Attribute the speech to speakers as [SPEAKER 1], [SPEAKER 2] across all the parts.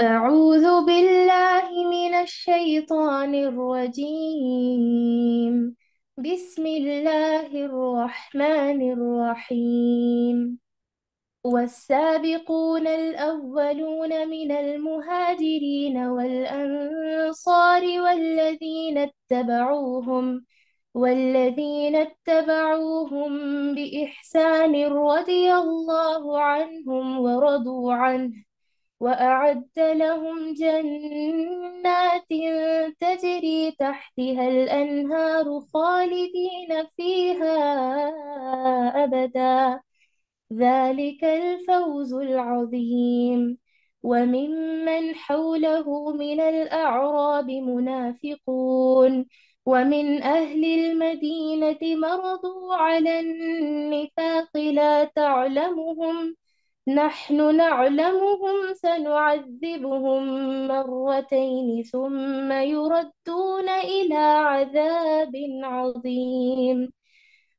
[SPEAKER 1] أعوذ بالله من الشيطان الرجيم بسم الله الرحمن الرحيم والسابقون الأولون من المهاجرين والأنصار والذين اتبعوهم والذين اتبعوهم بإحسان رضي الله عنهم ورضوا عنه وأعد لهم جنات تجري تحتها الأنهار خالدين فيها أبدا ذلك الفوز العظيم وممن حوله من الأعراب منافقون ومن أهل المدينة مرضوا على النفاق لا تعلمهم نحن نعلمهم سنعذبهم مرتين ثم يردون إلى عذاب عظيم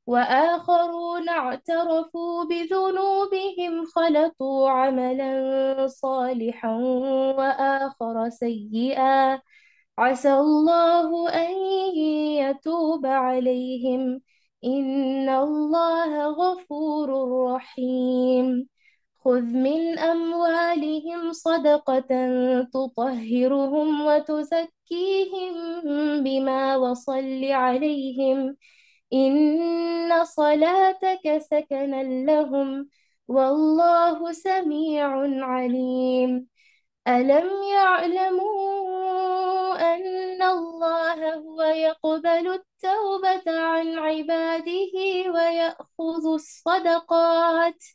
[SPEAKER 1] وآخرون اعترفوا بذنوبهم خلطوا عملا صالحا وآخر سيئا عسى الله أن يتوب عليهم إن الله غفور رحيم خذ من أموالهم صدقة تطهرهم وتزكيهم بما وصل عليهم إن صلاتك سكنا لهم والله سميع عليم ألم يعلموا أن الله هو يقبل التوبة عن عباده ويأخذ الصدقات ؟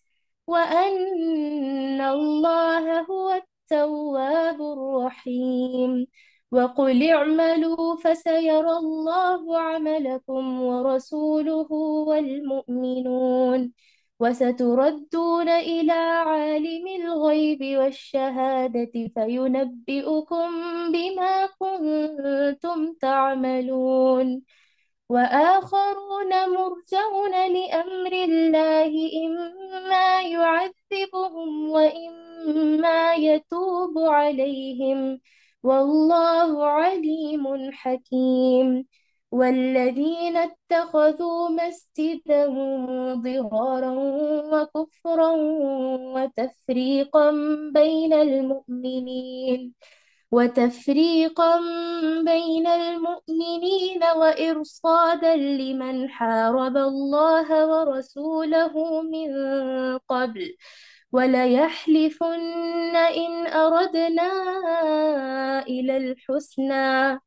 [SPEAKER 1] وأن الله هو التواب الرحيم وقل اعملوا فسيرى الله عملكم ورسوله والمؤمنون وستردون إلى عالم الغيب والشهادة فينبئكم بما كنتم تعملون وآخرون مرجون لأمر الله إما يعذبهم وإما يتوب عليهم والله عليم حكيم والذين اتخذوا مسجدا ضرارا وكفرا وتفريقا بين المؤمنين وتفريقا بين المؤمنين وإرصادا لمن حارب الله ورسوله من قبل وليحلفن إن أردنا إلى الحسنى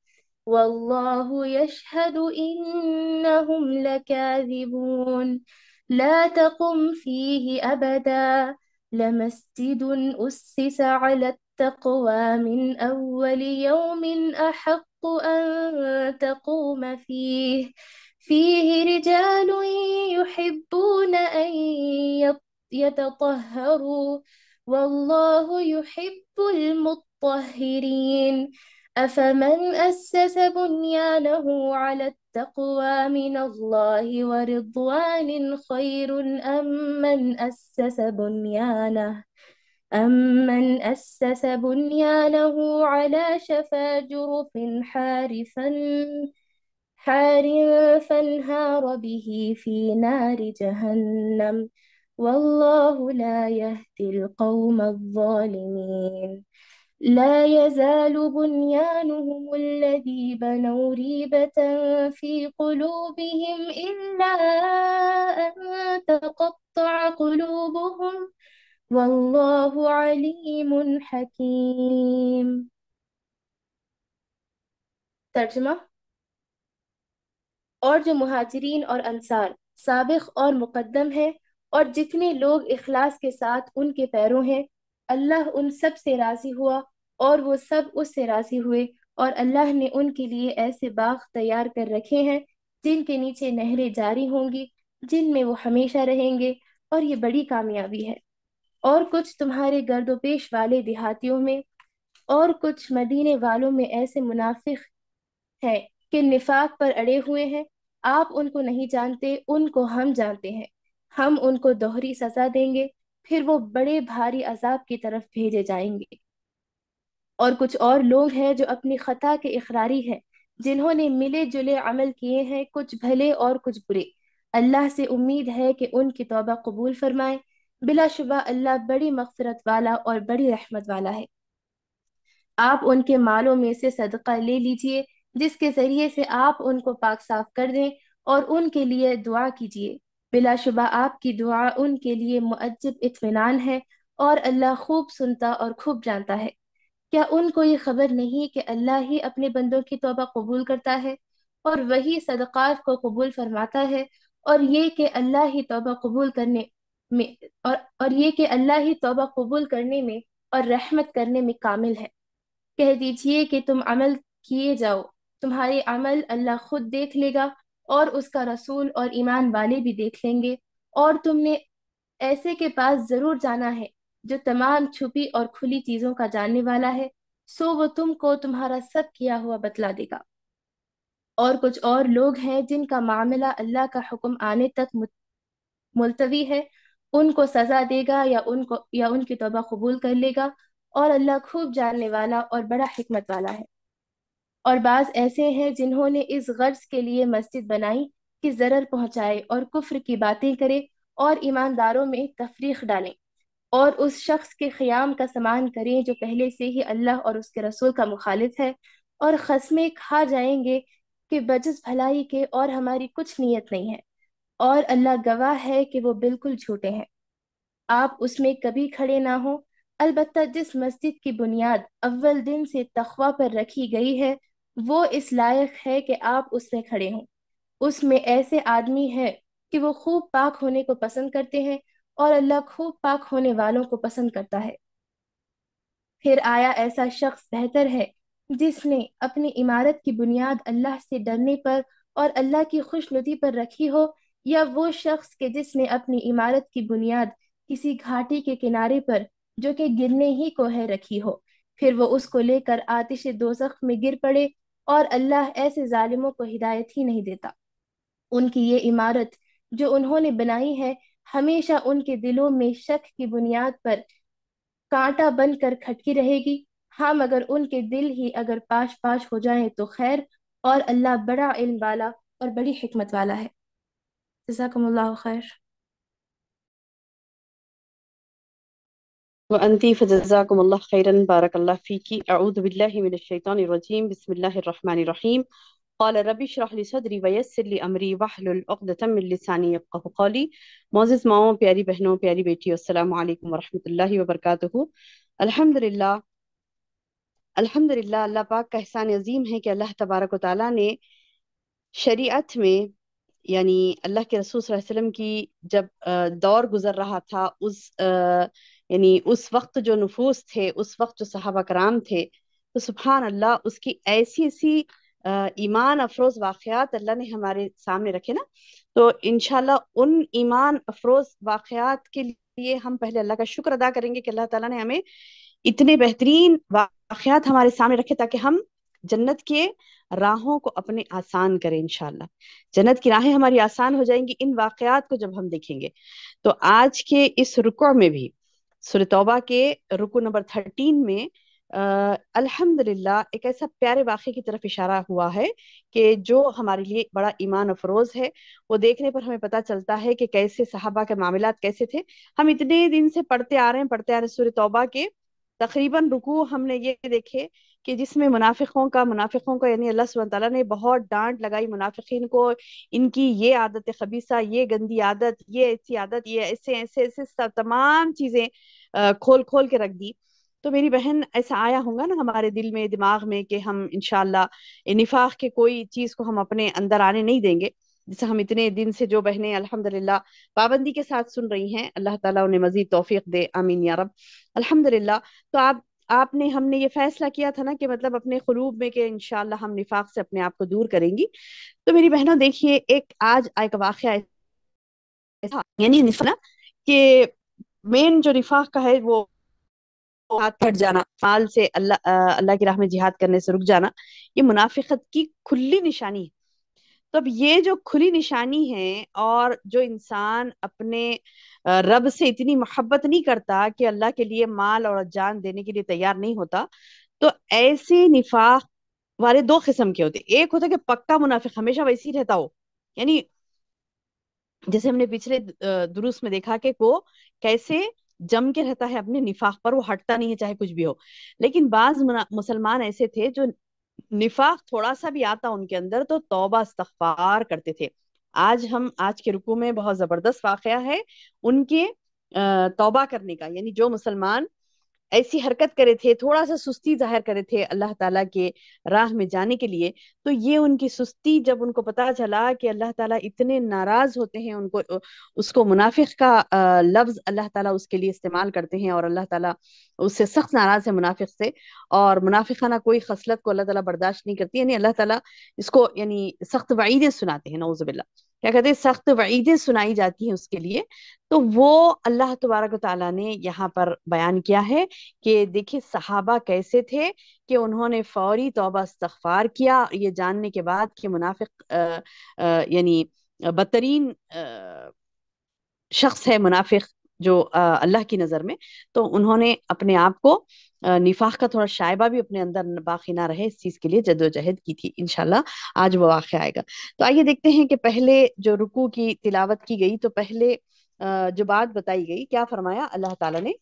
[SPEAKER 1] والله يشهد إنهم لكاذبون لا تقم فيه أبدا لمسجد أسس على التقوى من أول يوم أحق أن تقوم فيه فيه رجال يحبون أن يتطهروا والله يحب المطهرين أفمن أسس بنيانه على التقوى من الله ورضوان خير أم من أسس بنيانه أمن أسس بنيانه على شفا جرف حار حار فانهار به في نار جهنم والله لا يهدي القوم الظالمين لا يزال بنيانهم الذي بنوا ريبة في قلوبهم إلا أن تقطع قلوبهم वल्लाहु अलीमुन हकीम तर्जमा और जो महाजरीन और अंसार सबक और मुकदम हैं और जितने लोग इखलास के साथ उनके पैरों हैं अल्लाह उन सब से राज़ी हुआ और वो सब उससे राज़ी हुए और अल्लाह ने उनके लिए ऐसे बाग तैयार कर रखे हैं जिनके नीचे नहरें जारी होंगी जिनमें वो हमेशा रहेंगे और ये बड़ी कामयाबी है और कुछ तुम्हारे गर्दोपेश वाले देहातियों में और कुछ मदीने वालों में ऐसे मुनाफिक हैं कि निफाक पर अड़े हुए हैं आप उनको नहीं जानते उनको हम जानते हैं हम उनको दोहरी सजा देंगे फिर वो बड़े भारी अजाब की तरफ भेजे जाएंगे और कुछ और लोग हैं जो अपनी खता के इकरारी हैं जिन्होंने मिले जुले अमल किए हैं कुछ भले और कुछ बुरे अल्लाह से उम्मीद है कि उनकी तौबा कबूल फरमाएं बिलाशुबा अल्लाह बड़ी मगफरत वाला और बड़ी रहमत वाला है आप उनके मालों में से सदका ले लीजिए जिसके जरिए से आप उनको पाक साफ कर दें और उनके लिए दुआ कीजिए बिलाशुबा आपकी दुआ उनके लिए मुअज्जब इतमान है और अल्लाह खूब सुनता और खूब जानता है क्या उनको ये खबर नहीं कि अल्लाह ही अपने बंदों की तोबा कबूल करता है और वही सदक़ात को कबूल फरमाता है और ये कि अल्लाह ही तोबा कबूल करने में और और ये कि अल्लाह ही तोबा कबूल करने में और रहमत करने में कामिल है कह दीजिए कि तुम अमल किए जाओ तुम्हारे अमल अल्लाह खुद देख लेगा और उसका रसूल और ईमान वाले भी देख लेंगे और तुमने ऐसे के पास जरूर जाना है जो तमाम छुपी और खुली चीजों का जानने वाला है सो वो तुमको तुम्हारा सब किया हुआ बतला देगा और कुछ और लोग हैं जिनका मामला अल्लाह का हुक्म आने तक मुलतवी है उनको सजा देगा या उनको या उनकी तोबा कबूल कर लेगा और अल्लाह खूब जानने वाला और बड़ा हिकमत वाला है और बाज ऐसे हैं जिन्होंने इस गर्ज के लिए मस्जिद बनाई कि जरर पहुंचाए और कुफ्र की बातें करे और ईमानदारों में तफरीक डालें और उस शख्स के ख़याम का सामान करें जो पहले से ही अल्लाह और उसके रसूल का मुखालिफ है और खसमें खा जाएंगे कि बजस भलाई के और हमारी कुछ नीयत नहीं है और अल्लाह गवाह है कि वो बिल्कुल झूठे हैं आप उसमें कभी खड़े ना हो अलबत् जिस मस्जिद की बुनियाद अव्वल दिन से तखवा पर रखी गई है वो इस लायक है कि आप उसमें खड़े हों उसमें ऐसे आदमी है कि वो खूब पाक होने को पसंद करते हैं और अल्लाह खूब पाक होने वालों को पसंद करता है फिर आया ऐसा शख्स बेहतर है जिसने अपनी इमारत की बुनियाद अल्लाह से डरने पर और अल्लाह की खुशनुदी पर रखी हो या वो शख्स के जिसने अपनी इमारत की बुनियाद किसी घाटी के किनारे पर जो कि गिरने ही को है रखी हो फिर वो उसको लेकर आतिश दो में गिर पड़े और अल्लाह ऐसे जालिमों को हिदायत ही नहीं देता उनकी ये इमारत जो उन्होंने बनाई है हमेशा उनके दिलों में शक की बुनियाद पर कांटा बनकर खटकी रहेगी हाँ मगर उनके दिल ही अगर पाश पाश हो जाए तो खैर और अल्लाह बड़ा इल्म वाला और बड़ी हिकमत वाला है جزاكم الله خير
[SPEAKER 2] وأنت فجزاكم الله خيرا بارك الله فيك أعوذ بالله من الشيطان الرجيم بسم الله الرحمن الرحيم قال ربي اشرح لي صدري ويسر لي امري واحلل عقدة من لساني يفقهوا قولي معزز ماؤں پیاری بہنوں پیاری بیٹیوں السلام علیکم ورحمۃ اللہ وبرکاتہ الحمدللہ الحمدللہ اللہ پاک کا احسان عظیم ہے کہ اللہ تبارک و تعالی نے شریعت میں यानी अल्लाह के रसूल सल्लल्लाहु अलैहि वसल्लम की जब दौर गुजर रहा था उस यानी उस वक्त जो नफूस थे उस वक्त जो सहाबा कराम थे तो सुबहान अल्लाह उसकी ऐसी ऐसी ईमान अफरोज वाक़ात अल्लाह ने हमारे सामने रखे ना तो इनशाला उन ईमान अफरोज वाक़ात के लिए हम पहले अल्लाह का शुक्र अदा करेंगे कि अल्लाह ताला ने हमें इतने बेहतरीन वाक़ात हमारे सामने रखे ताकि हम जन्नत के राहों को अपने आसान करें इनशाला जन्नत की राहें हमारी आसान हो जाएंगी इन वाकयात को जब हम देखेंगे तो आज के इस रुको में भी सुरतौबा के रुको नंबर थर्टीन में अल्हम्दुलिल्लाह एक ऐसा प्यारे वाक्य की तरफ इशारा हुआ है कि जो हमारे लिए बड़ा ईमान अफरोज है वो देखने पर हमें पता चलता है कि कैसे साहबा के मामला कैसे थे हम इतने दिन से पढ़ते आ रहे हैं पढ़ते आ रहे सूर्य तौबा के तकरीबन रुकू हमने ये देखे कि जिसमें मुनाफिकों का मुनाफिकों का यानी अल्लाह सुबह ने बहुत डांट लगाई मुनाफिकीन को इनकी ये आदत खबीसा ये गंदी आदत ये ऐसी आदत ये ऐसे ऐसे ऐसे सब तमाम चीज़ें खोल खोल के रख दी तो मेरी बहन ऐसा आया होगा ना हमारे दिल में दिमाग में कि हम इनशाला निफाक के कोई चीज़ को हम अपने अंदर आने नहीं देंगे जैसे हम इतने दिन से जो बहने अल्हम्दुलिल्लाह पाबंदी के साथ सुन रही हैं अल्लाह ताला उन्हें मजीद तोफीक दे आमीन या रब अल्हम्दुलिल्लाह तो आप आपने हमने ये फैसला किया था ना कि मतलब अपने खलूब में के इनशाला हम निफाक से अपने आप को दूर करेंगी तो मेरी बहनों देखिए एक आज एक वाक़ यानी कि मेन जो निफाक का है वो हाथ फट जाना माल से अल्लाह अल्लाह की राह में जिहाद करने से रुक जाना ये मुनाफिकत की खुली निशानी है तो अब ये जो खुली निशानी है और जो इंसान अपने रब से इतनी मोहब्बत नहीं करता कि अल्लाह के लिए माल और जान देने के लिए तैयार नहीं होता तो ऐसे निफाक वाले दो किस्म के होते एक होता है कि पक्का मुनाफिक हमेशा वैसे ही रहता हो यानी जैसे हमने पिछले दुरुस्त में देखा कि वो कैसे जम के रहता है अपने निफाक पर वो हटता नहीं है चाहे कुछ भी हो लेकिन बाज मुसलमान ऐसे थे जो निफाक थोड़ा सा भी आता उनके अंदर तो तौबा इस्तफार करते थे आज हम आज के रुकू में बहुत जबरदस्त वाक़ है उनके तौबा करने का यानी जो मुसलमान ऐसी हरकत करे थे थोड़ा सा सुस्ती जाहिर करे थे अल्लाह ताला के राह में जाने के लिए तो ये उनकी सुस्ती जब उनको पता चला कि अल्लाह ताला इतने नाराज होते हैं उनको उसको मुनाफिक का लफ्ज अल्लाह ताला उसके लिए इस्तेमाल करते हैं और अल्लाह ताला उससे सख्त नाराज है मुनाफिक से और मुनाफिकाना कोई खसलत को अल्लाह ताला बर्दाश्त नहीं करती यानी अल्लाह ताला इसको यानी सख्त वाइदें सुनाते हैं नौजबिल्ला क्या कहते हैं सख्त वईदें सुनाई जाती हैं उसके लिए तो वो अल्लाह तबारक ताला ने यहाँ पर बयान किया है कि देखिए सहाबा कैसे थे कि उन्होंने फौरी तोबा इस्तफार किया ये जानने के बाद कि मुनाफिक यानी बदतरीन शख्स है मुनाफिक जो अल्लाह की नज़र में तो उन्होंने अपने आप को निफाक का थोड़ा शायबा भी अपने अंदर बाकी ना रहे इस चीज के लिए जदोजहद की थी इनशाला आज वो वाक़ आएगा तो आइए देखते हैं कि पहले जो रुकू की तिलावत की गई तो पहले जो बात बताई गई क्या फरमाया अल्लाह ताला ने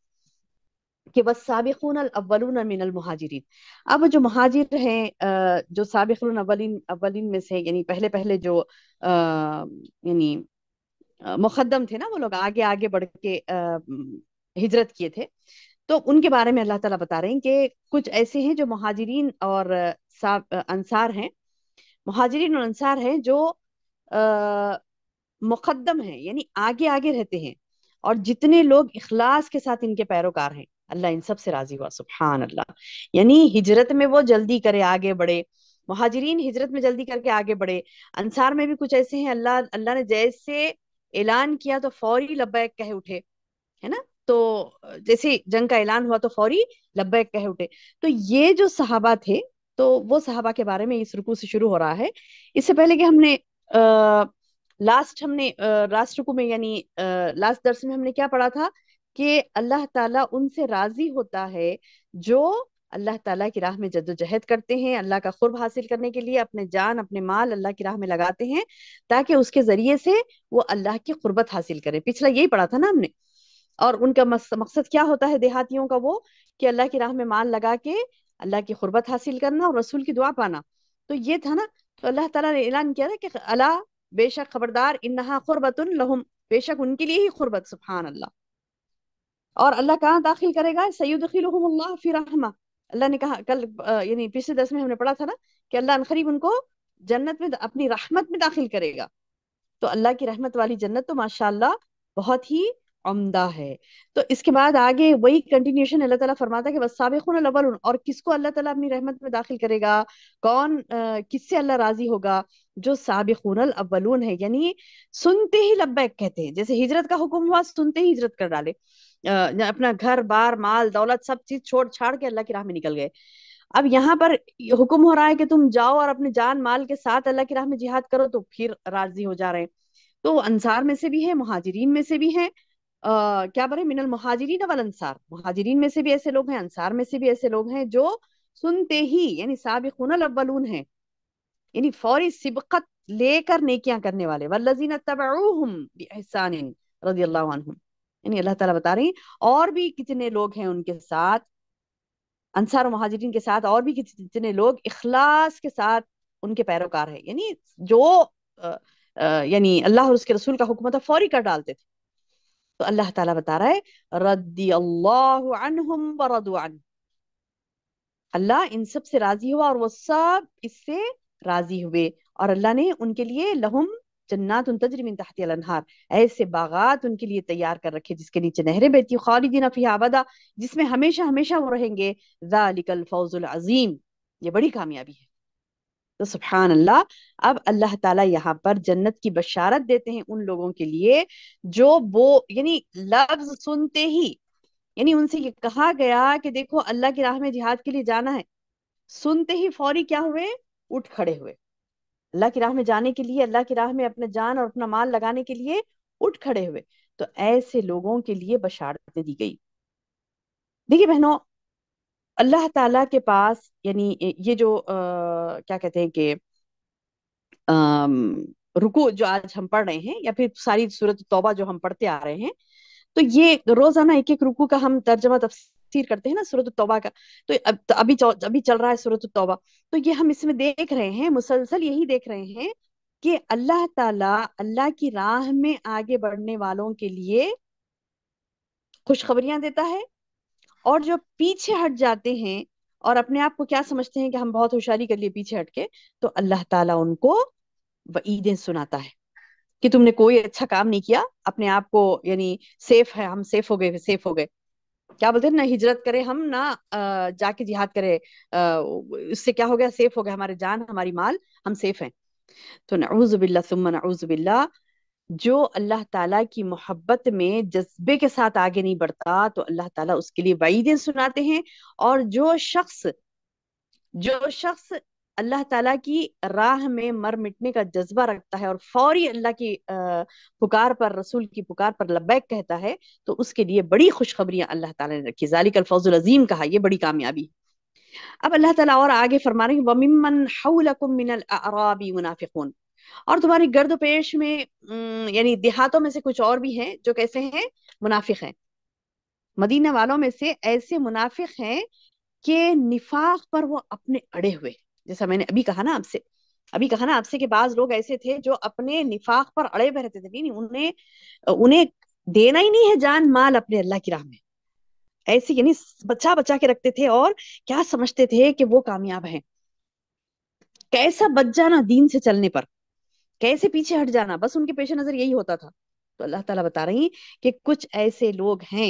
[SPEAKER 2] कि बस सबक़ून अव्वलून मिनल महाजरीन अब जो महाजिर हैं जो सबक़ून अवलिन अव्वलिन में से यानी पहले पहले जो अः यानी मुकदम थे ना वो लोग आगे आगे बढ़ के अः हिजरत किए थे तो उनके बारे में अल्लाह ताला बता रहे हैं कि कुछ ऐसे हैं जो महाजरीन और अंसार हैं महाजरीन और अंसार हैं जो आ, मुकदम हैं यानी आगे आगे रहते हैं और जितने लोग इखलास के साथ इनके पैरोकार हैं अल्लाह इन सब से राजी हुआ सुबहान अल्लाह यानी हिजरत में वो जल्दी करे आगे बढ़े महाजरीन हिजरत में जल्दी करके आगे बढ़े अंसार में भी कुछ ऐसे हैं अल्लाह अल्लाह ने जैसे ऐलान किया तो फौरी लब्बैक कह उठे है ना तो जैसे जंग का ऐलान हुआ तो फौरी लब्बैक कह उठे तो ये जो सहाबा थे तो वो सहाबा के बारे में इस रुकू से शुरू हो रहा है इससे पहले कि हमने आ, लास्ट हमने लास्ट रुकू में यानी लास्ट दर्श में हमने क्या पढ़ा था कि अल्लाह ताला उनसे राजी होता है जो अल्लाह ताला की राह में जद्दोजहद करते हैं अल्लाह का खुरब हासिल करने के लिए अपने जान अपने माल अल्लाह की राह में लगाते हैं ताकि उसके जरिए से वो अल्लाह की खुरबत हासिल करें पिछला यही पढ़ा था ना हमने और उनका मकसद क्या होता है देहातियों का वो कि अल्लाह की राह में माल लगा के अल्लाह की खुरबत हासिल करना और रसूल की दुआ पाना तो ये था ना तो अल्लाह तला ने ऐलान किया था कि अला बेशक खबरदार इन्हा खुरबत लहुम बेशक उनके लिए ही खुरबत सुबहान अल्लाह और अल्लाह कहाँ दाखिल करेगा सैदुल्ला फिर अल्लाह ने कहा कल यानी पिछले दस में हमने पढ़ा था ना कि अल्लाह करीब उनको जन्नत में अपनी रहमत में दाखिल करेगा तो अल्लाह की रहमत वाली जन्नत तो माशाल्लाह बहुत ही अमदा है तो इसके बाद आगे वही कंटिन्यूशन अल्लाह ताला फरमाता है कि वसाबिकुन अलवलुन और किसको अल्लाह ताला अपनी रहमत में दाखिल करेगा कौन किससे अल्लाह राजी होगा जो साबिकुन अव्वलून है यानी सुनते ही लब्बैक कहते हैं जैसे हिजरत का हुक्म हुआ सुनते ही हिजरत कर डाले आ, अपना घर बार माल दौलत सब चीज छोड़ छाड़ के अल्लाह की राह में निकल गए अब यहाँ पर हुक्म हो रहा है कि तुम जाओ और अपने जान माल के साथ अल्लाह की राह में जिहाद करो तो फिर राजी हो जा रहे हैं तो अंसार में से भी है मुहाजिरीन में से भी है क्या बोले मिनल मुहाजिरीन वल अंसार महाजरीन में से भी ऐसे लोग हैं अंसार में से भी ऐसे लोग हैं जो सुनते ही यानी साबिकुन अव्वलून है यानी फौरी सिबकत लेकर नेकियां करने वाले वल्लजीन तबाउहुम बिहसान रजी अल्लाह अन्हुम यानी अल्लाह ताला बता रही और भी कितने लोग हैं उनके साथ अंसार महाजरीन के साथ और भी कितने लोग इखलास के साथ उनके पैरोकार है यानी जो यानी अल्लाह और उसके रसूल का हुक्म था फौरी कर डालते थे तो अल्लाह ताला बता रहा है रद्दी अल्लाह अल्लाह इन सब से राजी हुआ और वो सब इससे राजी हुए और अल्लाह ने उनके लिए लहुम जन्नात उन तजरीमिन तहती अनहार ऐसे बागात उनके लिए तैयार कर रखे जिसके नीचे नहरें बहती खालिदीन फी आबादा जिसमें हमेशा हमेशा वो रहेंगे जालिकल फौजुल अजीम ये बड़ी कामयाबी है तो सुबहान अल्लाह अब अल्लाह ताला यहाँ पर जन्नत की बशारत देते हैं उन लोगों के लिए जो वो यानी लफ्ज सुनते ही यानी उनसे ये कहा गया कि देखो अल्लाह की राह में जिहाद के लिए जाना है सुनते ही फौरी क्या हुए उठ खड़े हुए अल्लाह की राह में जाने के लिए अल्लाह की राह में अपने जान और अपना माल लगाने के लिए उठ खड़े हुए तो ऐसे लोगों के लिए बशारतें दी गई देखिए बहनों अल्लाह ताला के पास यानी ये जो आ, क्या कहते हैं कि रुको जो आज हम पढ़ रहे हैं या फिर सारी सूरत तौबा जो हम पढ़ते आ रहे हैं तो ये रोजाना एक एक रुकू का हम तर्जमा तफसीर करते हैं ना सूरत तौबा का तो अब तो अभी अभी चल रहा है सूरत तौबा तो ये हम इसमें देख रहे हैं मुसलसल यही देख रहे हैं कि अल्लाह ताला अल्लाह की राह में आगे बढ़ने वालों के लिए खुशखबरियां देता है और जो पीछे हट जाते हैं और अपने आप को क्या समझते हैं कि हम बहुत होशियारी कर लिए पीछे हट के तो अल्लाह ताला उनको ईदें सुनाता है कि तुमने कोई अच्छा काम नहीं किया अपने आप को यानी सेफ है हम सेफ हो गए सेफ हो गए क्या बोलते हैं ना हिजरत करें हम ना जाके जिहाद करें उससे क्या हो गया सेफ हो गया हमारे जान हमारी माल हम सेफ हैं तो नऊज बिल्ला सुम्मा नऊज बिल्ला जो अल्लाह ताला की मोहब्बत में जज्बे के साथ आगे नहीं बढ़ता तो अल्लाह ताला उसके लिए वाइदें सुनाते हैं और जो शख्स जो शख्स अल्लाह ताला की राह में मर मिटने का जज्बा रखता है और फौरी अल्लाह की पुकार पर रसूल की पुकार पर लब्बैक कहता है तो उसके लिए बड़ी खुशखबरियां अल्लाह ताला ने रखी जालिक अल्फौजुल अजीम कहा यह बड़ी कामयाबी अब अल्लाह ताला और आगे फरमा रहे हैं वमिमन हौलकुम मिनल अराबी मुनाफिकून और तुम्हारे गर्द पेश में यानी देहातों में से कुछ और भी हैं जो कैसे हैं मुनाफिक हैं मदीना वालों में से ऐसे मुनाफिक हैं कि निफाक पर वो अपने अड़े हुए जैसा मैंने अभी कहा ना आपसे अभी कहा ना आपसे कि बाज लोग ऐसे थे जो अपने निफाक पर अड़े हुए रहते थे नहीं, नहीं उन्हें उन्हें देना ही नहीं है जान माल अपने अल्लाह की राह में ऐसे यानी बचा बचा के रखते थे और क्या समझते थे कि वो कामयाब है कैसा बच जाना दीन से चलने पर कैसे पीछे हट जाना बस उनके पेश नजर यही होता था तो अल्लाह ताला बता रही कि कुछ ऐसे लोग हैं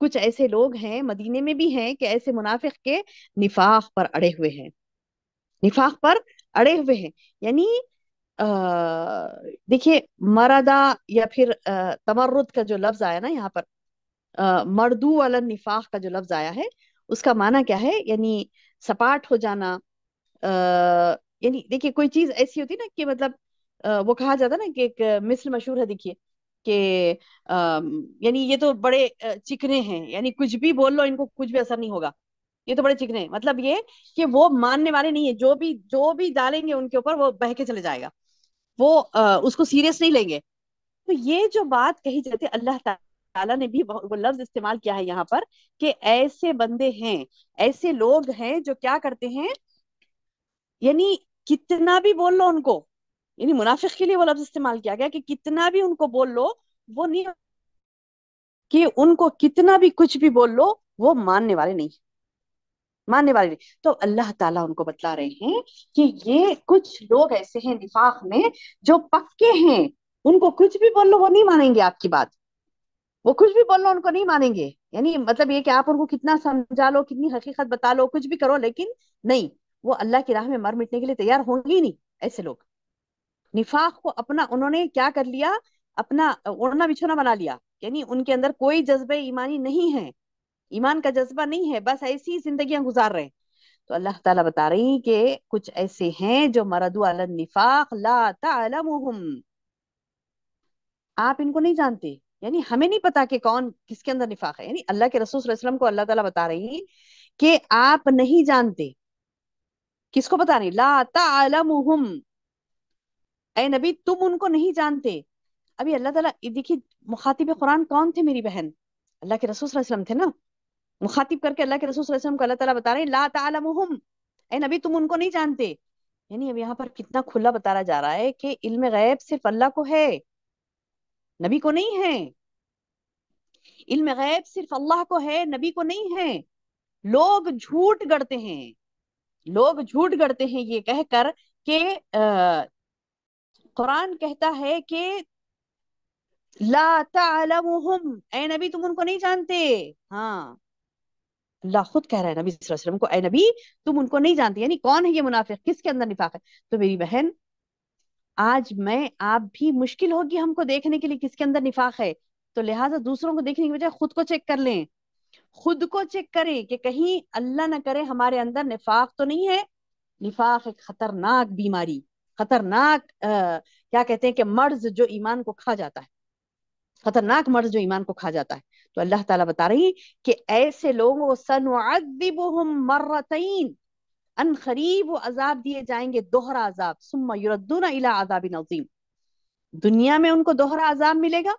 [SPEAKER 2] कुछ ऐसे लोग हैं मदीने में भी हैं कि ऐसे मुनाफिक के निफाक पर अड़े हुए हैं निफाक पर अड़े हुए हैं यानी देखिए मरदा या फिर तमरुद का जो लफ्ज आया ना यहाँ पर आ, मर्दू वाला निफाक का जो लफ्ज आया है उसका माना क्या है यानी सपाट हो जाना अः यानी देखिए कोई चीज ऐसी होती ना कि मतलब वो कहा जाता ना कि एक मिस्र मशहूर है देखिए कि यानी ये तो बड़े चिकने हैं यानी कुछ भी बोल लो इनको कुछ भी असर नहीं होगा ये तो बड़े चिकने हैं मतलब ये कि वो मानने वाले नहीं है जो भी जो भी डालेंगे उनके ऊपर वो बह के चले जाएगा वो आ, उसको सीरियस नहीं लेंगे तो ये जो बात कही जाती है अल्लाह ताला ने भी वो लफ्ज इस्तेमाल किया है यहाँ पर कि ऐसे बंदे हैं ऐसे लोग हैं जो क्या करते हैं यानी कितना भी बोल लो उनको यानी मुनाफिक के लिए वो लफ्ज इस्तेमाल किया गया कि कितना भी उनको बोल लो वो नहीं कि उनको कितना भी कुछ भी बोल लो वो मानने वाले नहीं मानने वाले नहीं तो अल्लाह ताला उनको बतला रहे हैं कि ये कुछ लोग ऐसे हैं निफाक में जो पक्के हैं उनको कुछ भी बोल लो वो नहीं मानेंगे आपकी बात वो कुछ भी बोल लो उनको नहीं मानेंगे यानी मतलब ये कि आप उनको कितना समझा लो कितनी हकीकत बता लो कुछ भी करो लेकिन नहीं वो अल्लाह की राह में मर मिटने के लिए तैयार होंगे ही नहीं ऐसे लोग निफाक को अपना उन्होंने क्या कर लिया अपना उड़ना बिछोना बना लिया यानी उनके अंदर कोई जज्बे ईमानी नहीं है ईमान का जज्बा नहीं है बस ऐसी जिंदगी गुजार रहे हैं तो अल्लाह ताला बता रही हैं कि कुछ ऐसे हैं जो मरदू अल निफाक ला आप इनको नहीं जानते यानी हमें नहीं पता कि कौन किसके अंदर निफाक है यानी अल्लाह के रसूल वसल्लम को अल्लाह ताला बता रही कि आप नहीं जानते किसको पता नहीं ला तालमुहुम ए नबी तुम उनको नहीं जानते अभी अल्लाह ताला देखिए मुखातिब कुरान कौन थे मेरी बहन अल्लाह के रसूल वसलम थे ना मुखातिब करके अल्लाह के रसूल वसलम को अल्लाह ताला बता रहे ला तालम ए नबी तुम उनको नहीं जानते यानी अब यहाँ पर कितना खुला बताया जा रहा है कि इल्म गैब सिर्फ अल्लाह को है नबी को नहीं है इल्म गैब सिर्फ अल्लाह को है नबी को नहीं है लोग झूठ गढ़ते हैं लोग झूठ गढ़ते हैं ये कहकर के कुरान कहता है कि ला ए नबी तुम उनको नहीं जानते हाँ अल्लाह खुद कह रहा है नबी वसल्लम को ए नबी तुम उनको नहीं जानते यानी कौन है ये मुनाफिक किसके अंदर निफाक है तो मेरी बहन आज मैं आप भी मुश्किल होगी हमको देखने के लिए किसके अंदर निफाक है तो लिहाजा दूसरों को देखने की बजाय खुद को चेक कर लें खुद को चेक करें कि कहीं अल्लाह ना करे हमारे अंदर निफाक तो नहीं है निफाक एक खतरनाक बीमारी खतरनाक क्या कहते हैं कि मर्ज जो ईमान को खा जाता है खतरनाक मर्ज जो ईमान को खा जाता है तो अल्लाह ताला बता रही कि ऐसे लोगों अन खरीब वो अजाब दिए जाएंगे दोहरा अजाब सुम्मा इला अजाब नजीम दुनिया में उनको दोहरा अजाब मिलेगा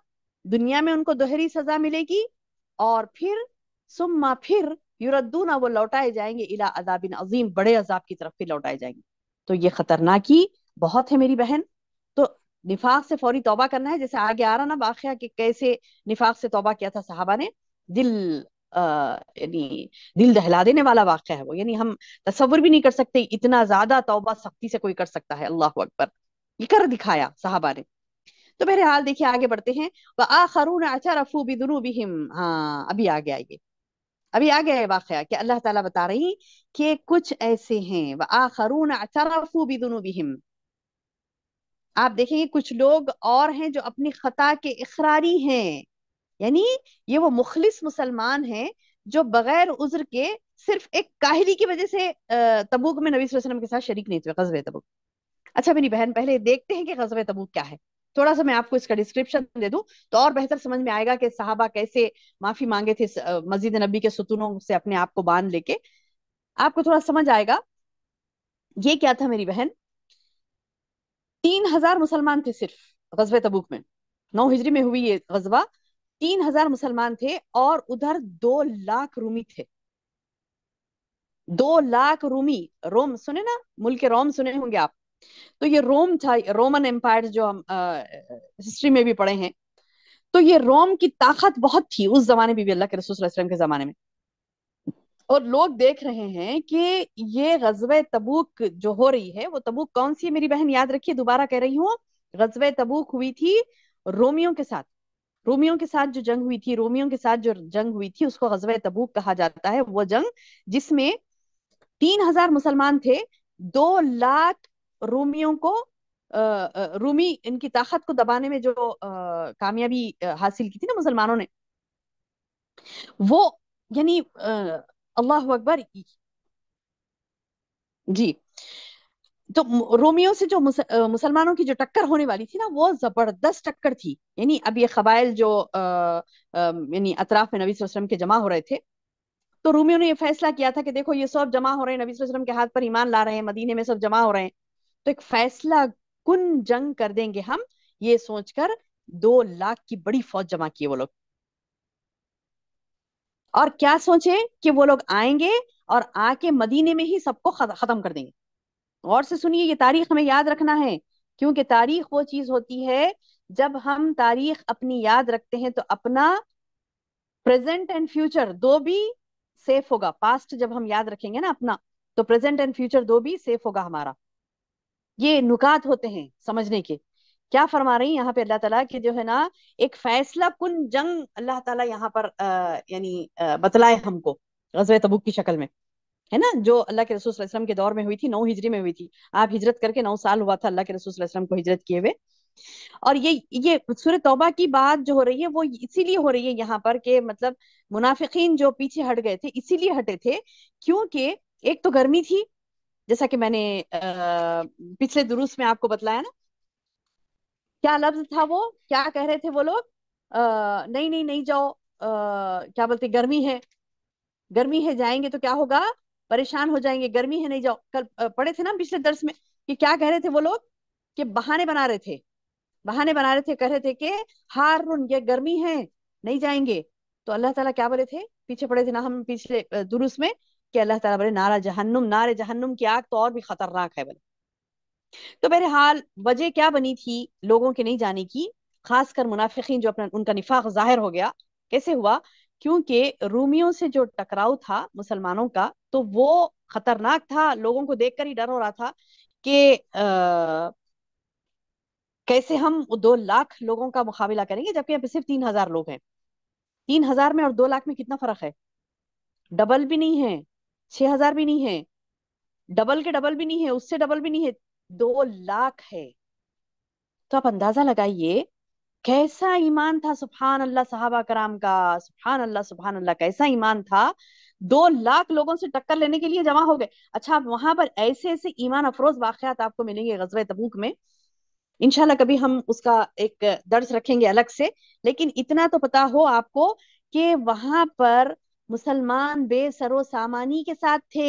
[SPEAKER 2] दुनिया में उनको दोहरी सजा मिलेगी और फिर सुम्मा फिर युरद्दूना वो लौटाए जाएंगे इला अजाबिन अजीम बड़े अजाब की तरफ फिर लौटाए जाएंगे तो ये खतरनाकी बहुत है मेरी बहन तो निफाक से फौरी तौबा करना है जैसे आगे आ रहा ना वाकया कि कैसे निफाक से तौबा किया था साहबा ने दिल यानी दिल दहला देने वाला वाक़ है वो यानी हम तस्वुर भी नहीं कर सकते इतना ज्यादा तौबा सख्ती से कोई कर सकता है अल्लाह अकबर ये कर दिखाया साहबा ने तो मेरे हाल देखिए आगे बढ़ते हैं वह खरून अच्छा रफू भी हिम हाँ अभी आ गया ये अभी आ गया है वाक्य कि अल्लाह ताला बता रही कि कुछ ऐसे हैं वह आखरून अच्छा रफू भी हिम आप देखेंगे कुछ लोग और हैं जो अपनी खता के इखरारी हैं यानी ये वो मुखलिस मुसलमान हैं जो बगैर उज्र के सिर्फ एक काहली की वजह से तबूक में नबी वसलम के साथ शरीक नहीं थे गजब तबूक अच्छा मेरी बहन पहले देखते हैं कि गजब तबूक क्या है थोड़ा सा मैं आपको इसका डिस्क्रिप्शन दे दूं तो और बेहतर समझ में आएगा कि साहबा कैसे माफी मांगे थे मस्जिद नबी के सुतूनों से अपने आप को बांध लेके आपको थोड़ा समझ आएगा ये क्या था मेरी बहन तीन हजार मुसलमान थे सिर्फ गजबे तबुक में नौ हिजरी में हुई ये गजबा तीन हजार मुसलमान थे और उधर दो लाख रूमी थे दो लाख रूमी रोम सुने ना मुल्क रोम सुने होंगे आप तो ये रोम था रोमन एम्पायर जो हम हिस्ट्री में भी पढ़े हैं तो ये रोम की ताकत बहुत थी उस जमाने में भी अल्लाह के रसूल के जमाने में और लोग देख रहे हैं कि ये गजब तबूक जो हो रही है वो तबूक कौन सी है मेरी बहन याद रखिए दोबारा कह रही हूँ गजब तबूक हुई थी रोमियो के साथ रोमियो के साथ जो जंग हुई थी रोमियो के साथ जो जंग हुई थी उसको गजब तबूक कहा जाता है वो जंग जिसमें तीन हजार मुसलमान थे दो लाख रोमियो को रूमी इनकी ताकत को दबाने में जो कामयाबी हासिल की थी ना मुसलमानों ने वो यानी अल्लाह अकबर जी तो रोमियो से जो मुसलमानों की जो टक्कर होने वाली थी ना वो जबरदस्त टक्कर थी यानी अब ये कबाइल जो यानी अतराफ में नबी वसलम के जमा हो रहे थे तो रोमियो ने ये फैसला किया था कि देखो ये सब जमा हो रहे हैं नबी वसलम के हाथ पर ईमान ला रहे हैं मदीने में सब जमा हो रहे हैं तो एक फैसला कुन जंग कर देंगे हम ये सोचकर दो लाख की बड़ी फौज जमा किए वो लोग और क्या सोचे कि वो लोग आएंगे और आके मदीने में ही सबको खत्म कर देंगे गौर से सुनिए ये तारीख हमें याद रखना है क्योंकि तारीख वो चीज होती है जब हम तारीख अपनी याद रखते हैं तो अपना प्रेजेंट एंड फ्यूचर दो भी सेफ होगा पास्ट जब हम याद रखेंगे ना अपना तो प्रेजेंट एंड फ्यूचर दो भी सेफ होगा हमारा ये नुकात होते हैं समझने के क्या फरमा रही यहाँ पे अल्लाह ताला कि जो है ना एक फैसला कुन जंग अल्लाह ताला यहाँ पर अः यानी बतलाए हमको गजब तबुक की शक्ल में है ना जो अल्लाह के रसूल वसलम के दौर में हुई थी नौ हिजरी में हुई थी आप हिजरत करके नौ साल हुआ था अल्लाह के रसूल वसलम को हिजरत किए हुए और ये ये सूर तौबा की बात जो हो रही है वो इसीलिए हो रही है यहाँ पर कि मतलब मुनाफिकीन जो पीछे हट गए थे इसीलिए हटे थे क्योंकि एक तो गर्मी थी जैसा कि मैंने पिछले दुरुस्त में आपको बतलाया ना क्या लफ्ज था वो क्या कह रहे थे वो लोग नहीं नहीं नहीं जाओ आ, क्या बोलते गर्मी है गर्मी है जाएंगे तो क्या होगा परेशान हो जाएंगे गर्मी है नहीं जाओ कल पढ़े थे ना पिछले दर्श में कि क्या कह रहे थे वो लोग कि बहाने बना रहे थे बहाने बना रहे थे कह रहे थे कि हार रुन ये गर्मी है नहीं जाएंगे तो अल्लाह ताला क्या बोले थे पीछे पड़े थे ना हम पिछले दुरुस में कि अल्लाह ताला बोले नारा जहन्नुम नारे जहन्नुम की आग तो और भी खतरनाक है बोले तो बहरहाल वजह क्या बनी थी लोगों के नहीं जाने की खासकर मुनाफिकीन जो अपना उनका निफाक जाहिर हो गया कैसे हुआ क्योंकि रूमियों से जो टकराव था मुसलमानों का तो वो खतरनाक था लोगों को देखकर ही डर हो रहा था कि कैसे हम दो लाख लोगों का मुकाबला करेंगे जबकि यहाँ पे सिर्फ तीन हजार लोग हैं तीन हजार में और दो लाख में कितना फर्क है डबल भी नहीं है छह हजार भी नहीं है डबल के डबल भी नहीं है उससे डबल भी नहीं है दो लाख है तो आप अंदाजा लगाइए कैसा ईमान था सुबहान अल्लाह साहबा कराम का सुबहान अल्लाह सुबहान अल्लाह कैसा ईमान था दो लाख लोगों से टक्कर लेने के लिए जमा हो गए अच्छा आप वहां पर ऐसे ऐसे ईमान अफरोज वाकयात आपको मिलेंगे गजब तबूक में इनशाला कभी हम उसका एक दर्ज रखेंगे अलग से लेकिन इतना तो पता हो आपको कि वहां पर मुसलमान बेसरो सामानी के साथ थे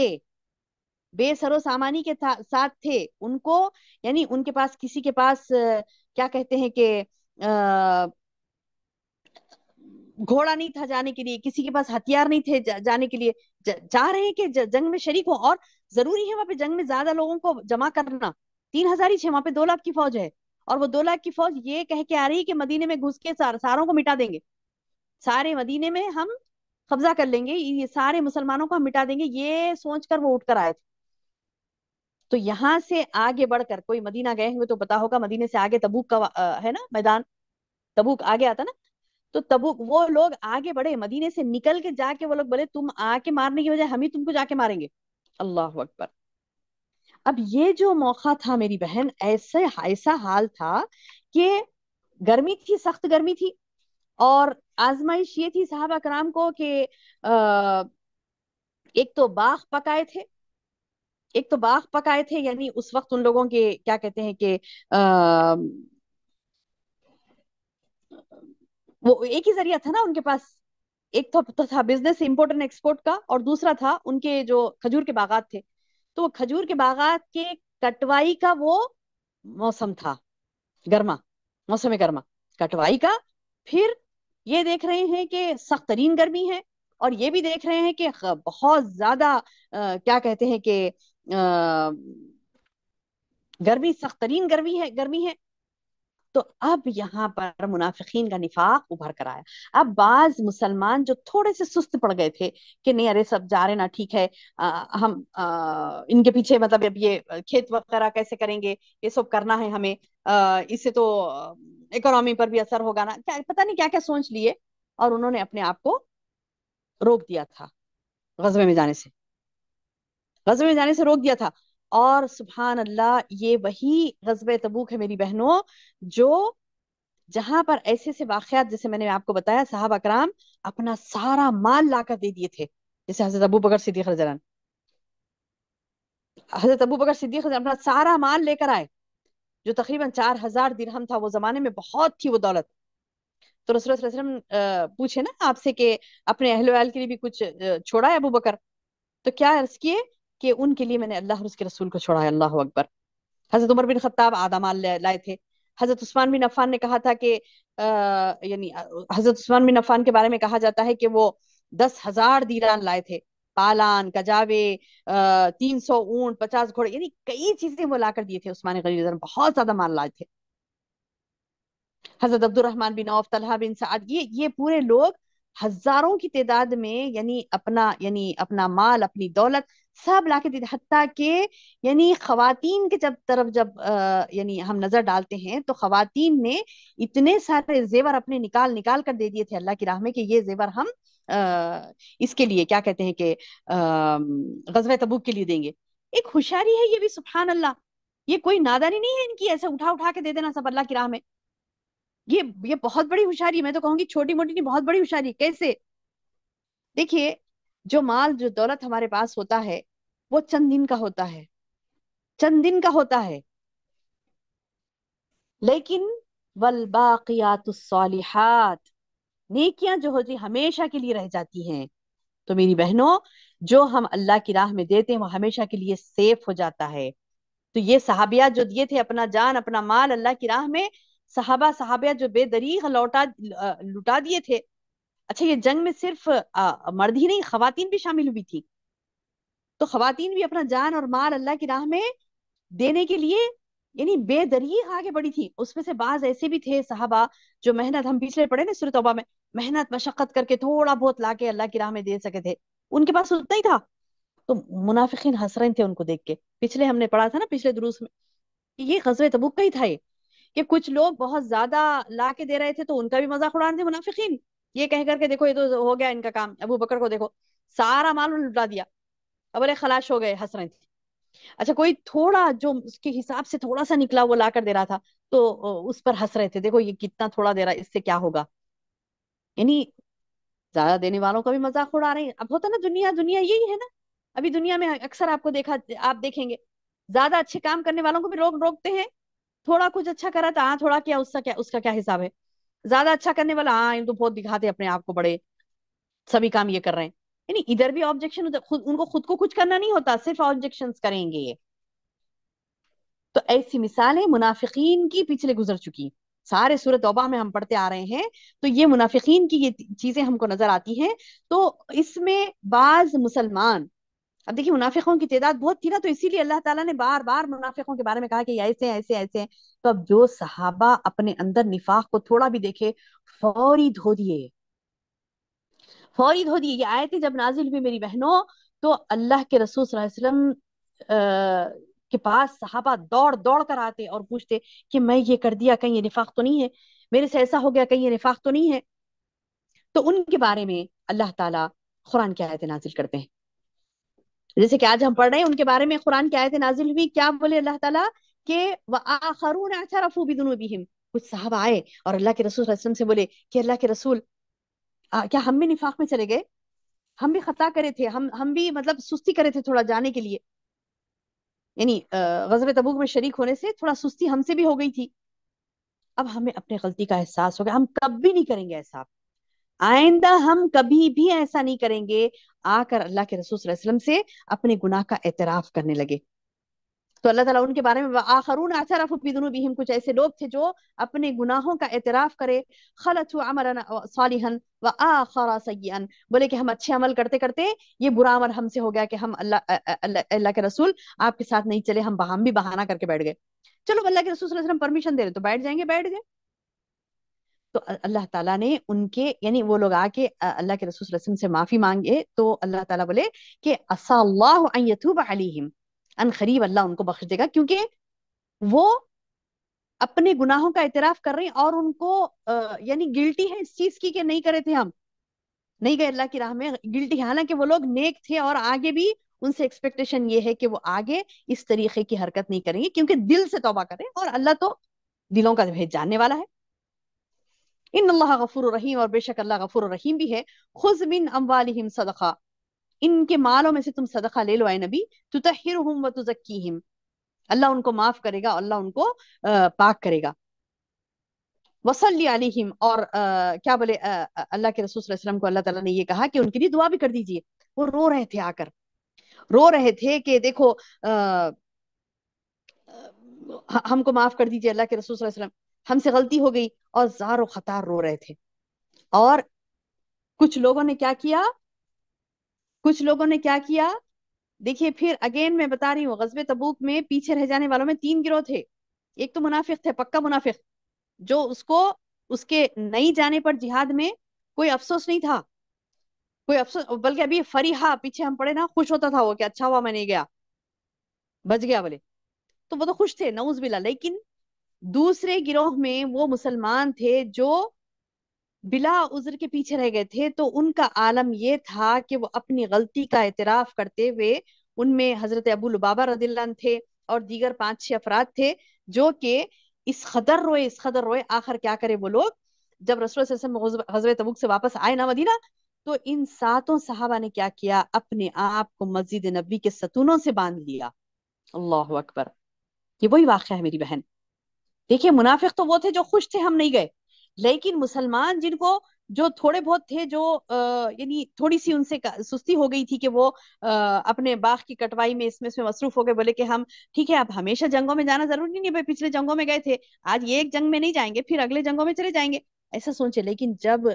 [SPEAKER 2] बेसरो सामानी के साथ थे उनको यानी उनके पास किसी के पास क्या कहते हैं कि घोड़ा नहीं था जाने के लिए किसी के पास हथियार नहीं थे जा, जाने के लिए जा, जा रहे हैं कि जंग में शरीक हो और जरूरी है वहां पे जंग में ज्यादा लोगों को जमा करना तीन हजार ही छे वहां पे दो लाख की फौज है और वो दो लाख की फौज ये कह के आ रही है कि मदीने में घुस के सार, सारों को मिटा देंगे सारे मदीने में हम कब्जा कर लेंगे ये सारे मुसलमानों को हम मिटा देंगे ये सोचकर वो उठकर आए थे तो यहाँ से आगे बढ़कर कोई मदीना गए हुए तो पता होगा मदीने से आगे तबूक का है ना मैदान तबूक आगे आता ना तो तबूक वो लोग आगे बढ़े मदीने से निकल के जाके वो लोग बोले तुम आके मारने की वजह हम ही तुमको जाके मारेंगे अल्लाह अकबर अब ये जो मौका था मेरी बहन ऐसे ऐसा हाल था कि गर्मी थी सख्त गर्मी थी और आजमाइश ये थी साहब कराम को कि एक तो बाघ पकाए थे एक तो बाघ पकाए थे यानी उस वक्त उन लोगों के क्या कहते हैं कि वो एक ही जरिया था ना उनके पास एक तो, तो था बिजनेस इंपोर्ट एंड एक्सपोर्ट का और दूसरा था उनके जो खजूर के बागात थे तो वो खजूर के बागात के कटवाई का वो मौसम था गर्मा मौसम गर्मा कटवाई का फिर ये देख रहे हैं कि सख्त तरीन गर्मी है और ये भी देख रहे हैं कि बहुत ज्यादा क्या कहते हैं कि गर्मी सख्त तरीन गर्मी है गर्मी है तो अब यहाँ पर मुनाफिकीन का निफाक उभर कर आया अब बाज मुसलमान जो थोड़े से सुस्त पड़ गए थे कि नहीं अरे सब जा रहे ना ठीक है आ, हम आ, इनके पीछे मतलब अब ये खेत वगैरह कैसे करेंगे ये सब करना है हमें अः इससे तो इकोनॉमी पर भी असर होगा ना क्या पता नहीं क्या क्या सोच लिए और उन्होंने अपने आप को रोक दिया था गजबे में जाने से गजब में जाने से रोक दिया था और सुबहान अल्लाह ये वही गजब तबूक है मेरी बहनों जो जहां पर ऐसे ऐसे वाकयात जैसे मैंने आपको बताया साहब अकराम अपना सारा माल लाकर दे दिए थे जैसे हजरत अबू बकर सिद्दीक हजरत अबू बकर सिद्दीक अपना सारा माल लेकर आए जो तकरीबन चार हजार दिरहम था वो जमाने में बहुत थी वो दौलत तो रसूल पूछे ना आपसे कि अपने अहल के लिए भी कुछ छोड़ा है अबू बकर तो क्या अर्ज किए कि उनके लिए मैंने अल्लाह और उसके रसूल को छोड़ा है अल्लाह अकबर हजरत उमर बिन खत्ताब आदम लाए थे हजरत उस्मान बिन अफान ने कहा था कि यानी हजरत उस्मान बिन अफान के बारे में कहा जाता है कि वो दस हजार दीरान लाए थे पालान कजावे तीन सौ ऊंट पचास घोड़े यानी कई चीजें वो लाकर दिए थे उस्मान गनी बहुत ज्यादा माल लाए थे हजरत Abdulrahman bin Auf Talha bin Saad ये ये पूरे लोग हजारों की तादाद में यानी अपना यानी अपना माल अपनी दौलत सब लाके के हती के यानी खातन के जब तरफ जब यानी हम नजर डालते हैं तो खातन ने इतने सारे जेवर अपने निकाल निकाल कर दे दिए थे अल्लाह की राह में कि ये जेवर हम आ, इसके लिए क्या कहते हैं कि गजब तबूक के लिए देंगे एक होशियारी है ये भी सुबहान अल्लाह ये कोई नादानी नहीं है इनकी ऐसे उठा उठा के दे देना सब अल्लाह की राह में ये ये बहुत बड़ी होशियारी मैं तो कहूंगी छोटी मोटी नहीं बहुत बड़ी होशियारी कैसे देखिए जो माल जो दौलत हमारे पास होता है वो चंद दिन का होता है चंद दिन का होता है लेकिन वल बाकियात नेकियां जो होती हमेशा के लिए रह जाती हैं तो मेरी बहनों जो हम अल्लाह की राह में देते हैं वो हमेशा के लिए सेफ हो जाता है तो ये सहाबिया जो दिए थे अपना जान अपना माल अल्लाह की राह में सहाबा सहाबिया जो बेदरीग लौटा लुटा दिए थे अच्छा ये जंग में सिर्फ आ, मर्द ही नहीं खातन भी शामिल हुई थी तो खातन भी अपना जान और माल अल्लाह की राह में देने के लिए यानी बेदरी आगे बढ़ी थी उसमें से बाज ऐसे भी थे साहबा जो मेहनत हम पिछले पड़े ना सूरत में मेहनत मशक्कत करके थोड़ा बहुत लाके अल्लाह की राह में दे सके थे उनके पास उतना ही था तो मुनाफिकीन हंस रहे थे उनको देख के पिछले हमने पढ़ा था ना पिछले दुरूस में ये गजबे तबुक का ही था ये कि कुछ लोग बहुत ज्यादा ला के दे रहे थे तो उनका भी मजाक उड़ा रहे थे मुनाफिकीन ये कह करके देखो ये तो हो गया इनका काम अबू बकर को देखो सारा माल लुटा दिया अब अरे खलाश हो गए हंस रहे थे अच्छा कोई थोड़ा जो उसके हिसाब से थोड़ा सा निकला वो ला कर दे रहा था तो उस पर हंस रहे थे देखो ये कितना थोड़ा दे रहा है इससे क्या होगा यानी ज्यादा देने वालों का भी मजाक उड़ा रहे हैं अब होता ना दुनिया दुनिया यही है ना अभी दुनिया में अक्सर आपको देखा आप देखेंगे ज्यादा अच्छे काम करने वालों को भी रोक रोकते हैं थोड़ा कुछ अच्छा करा था तो, हाँ थोड़ा क्या उसका क्या उसका क्या हिसाब है ज्यादा अच्छा करने वाला हाँ इन तो बहुत दिखाते अपने आप को बड़े सभी काम ये कर रहे हैं यानी इधर भी ऑब्जेक्शन खुद उनको खुद को कुछ करना नहीं होता सिर्फ ऑब्जेक्शन करेंगे ये तो ऐसी मिसालें मुनाफिकीन की पिछले गुजर चुकी सारे सूरत ओबा में हम पढ़ते आ रहे हैं तो ये मुनाफिकीन की ये चीजें हमको नजर आती हैं तो इसमें बाज मुसलमान अब देखिए मुनाफिकों की तदाद बहुत थी ना तो इसीलिए अल्लाह ताला ने बार बार मुनाफिकों के बारे में कहा कि ऐसे ऐसे ऐसे हैं तो अब जो सहाबा अपने अंदर निफाक को थोड़ा भी देखे फौरी धो दिए फौरी धो दिए ये थे जब नाजिल हुई मेरी बहनों तो अल्लाह के रसूल वसल्लम के पास सहाबा दौड़ दौड़ कर आते और पूछते कि मैं ये कर दिया कहीं ये निफाक तो नहीं है मेरे से ऐसा हो गया कहीं ये निफाक तो नहीं है तो उनके बारे में अल्लाह ताला कुरान की आयतें नाजिल करते हैं जैसे कि आज हम पढ़ रहे हैं उनके बारे में कुरान की आयत नाजिल हुई क्या बोले अल्लाह ताला के भी दोनों भी कुछ साहब आए और अल्लाह के रसूल वसल्लम से बोले कि अल्लाह के रसूल आ, क्या हम भी निफाक में चले गए हम भी खता करे थे हम हम भी मतलब सुस्ती करे थे थोड़ा जाने के लिए यानी गजब तबूक में शरीक होने से थोड़ा सुस्ती हमसे भी हो गई थी अब हमें अपने गलती का एहसास हो गया हम कब भी नहीं करेंगे ऐसा आइंदा हम कभी भी ऐसा नहीं करेंगे आकर अल्लाह के रसूल वसल्लम से अपने गुनाह का एतराफ करने लगे तो अल्लाह ताला उनके बारे में आखरून आतरफ बिदनू कुछ ऐसे लोग थे जो अपने गुनाहों का एतराफ करे खलत अमरन सालिहन व आखरा सयान बोले कि हम अच्छे अमल करते करते ये बुरा अमल हमसे हो गया कि हम अल्लाह अल्लाह के रसूल आपके साथ नहीं चले हम हम भी बहाना करके बैठ गए चलो अल्लाह के रसूल परमिशन दे रहे तो बैठ जाएंगे बैठ गए तो अल्लाह ताला ने उनके यानी वो लोग आके अल्लाह के रसूल रसम से माफी मांगे तो अल्लाह ताला बोले कि असल्लातूब खरीब अल्लाह उनको बख्श देगा क्योंकि वो अपने गुनाहों का इतराफ कर रहे हैं और उनको यानी गिल्टी है इस चीज की कि नहीं करे थे हम नहीं गए अल्लाह की राह में गिल्टी हालांकि वो लोग नेक थे और आगे भी उनसे एक्सपेक्टेशन ये है कि वो आगे इस तरीके की हरकत नहीं करेंगे क्योंकि दिल से तोबा करें और अल्लाह तो दिलों का भेद जानने वाला है इन अल्लाह गफूर रहीम और बेशक अल्लाह गफूर रहीम भी है खुज मिन अम्बालिम सदका इनके मालों में से तुम सदका ले लो आए नबी तुतहिर हम व तुजक्कीम अल्लाह उनको माफ करेगा अल्लाह उनको पाक करेगा वसल्ली अलैहिम और आ, क्या बोले अल्लाह के रसूल वसल्लम को अल्लाह ताला ने ये कहा कि उनके लिए दुआ भी कर दीजिए वो रो रहे थे आकर रो रहे थे कि देखो आ, हमको माफ कर दीजिए अल्लाह के रसूल वसल्लम हमसे गलती हो गई और जारो खतार रो रहे थे और कुछ लोगों ने क्या किया कुछ लोगों ने क्या किया देखिए फिर अगेन मैं बता रही हूँ गजबे तबूक में पीछे रह जाने वालों में तीन गिरोह थे एक तो मुनाफिक थे पक्का मुनाफिक जो उसको उसके नहीं जाने पर जिहाद में कोई अफसोस नहीं था कोई अफसोस बल्कि अभी फरीहा पीछे हम पड़े ना खुश होता था वो कि अच्छा हुआ मैं नहीं गया बच गया बोले तो वो तो खुश थे नऊज बिला लेकिन दूसरे गिरोह में वो मुसलमान थे जो बिला उजर के पीछे रह गए थे तो उनका आलम ये था कि वो अपनी गलती का एतराफ करते हुए उनमें हजरत अबू लुबाबा रदिल्लान थे और दीगर पांच छह अफराद थे जो कि इस खदर रोए इस खदर रोए आखिर क्या करे वो लोग जब रसूल हजरत तबुक से वापस आए ना मदीना तो इन सातों साहबा ने क्या किया अपने आप को मस्जिद नबी के सतूनों से बांध लिया अल्लाह अकबर ये वही वाक़ है मेरी बहन देखिए मुनाफिक तो वो थे जो खुश थे हम नहीं गए लेकिन मुसलमान जिनको जो थोड़े बहुत थे जो यानी थोड़ी सी उनसे सुस्ती हो गई थी कि वो आ, अपने बाग की कटवाई में इसमें इसमें मसरूफ हो गए बोले कि हम ठीक है आप हमेशा जंगों में जाना जरूरी नहीं है पिछले जंगों में गए थे आज ये एक जंग में नहीं जाएंगे फिर अगले जंगों में चले जाएंगे ऐसा सोचे लेकिन जब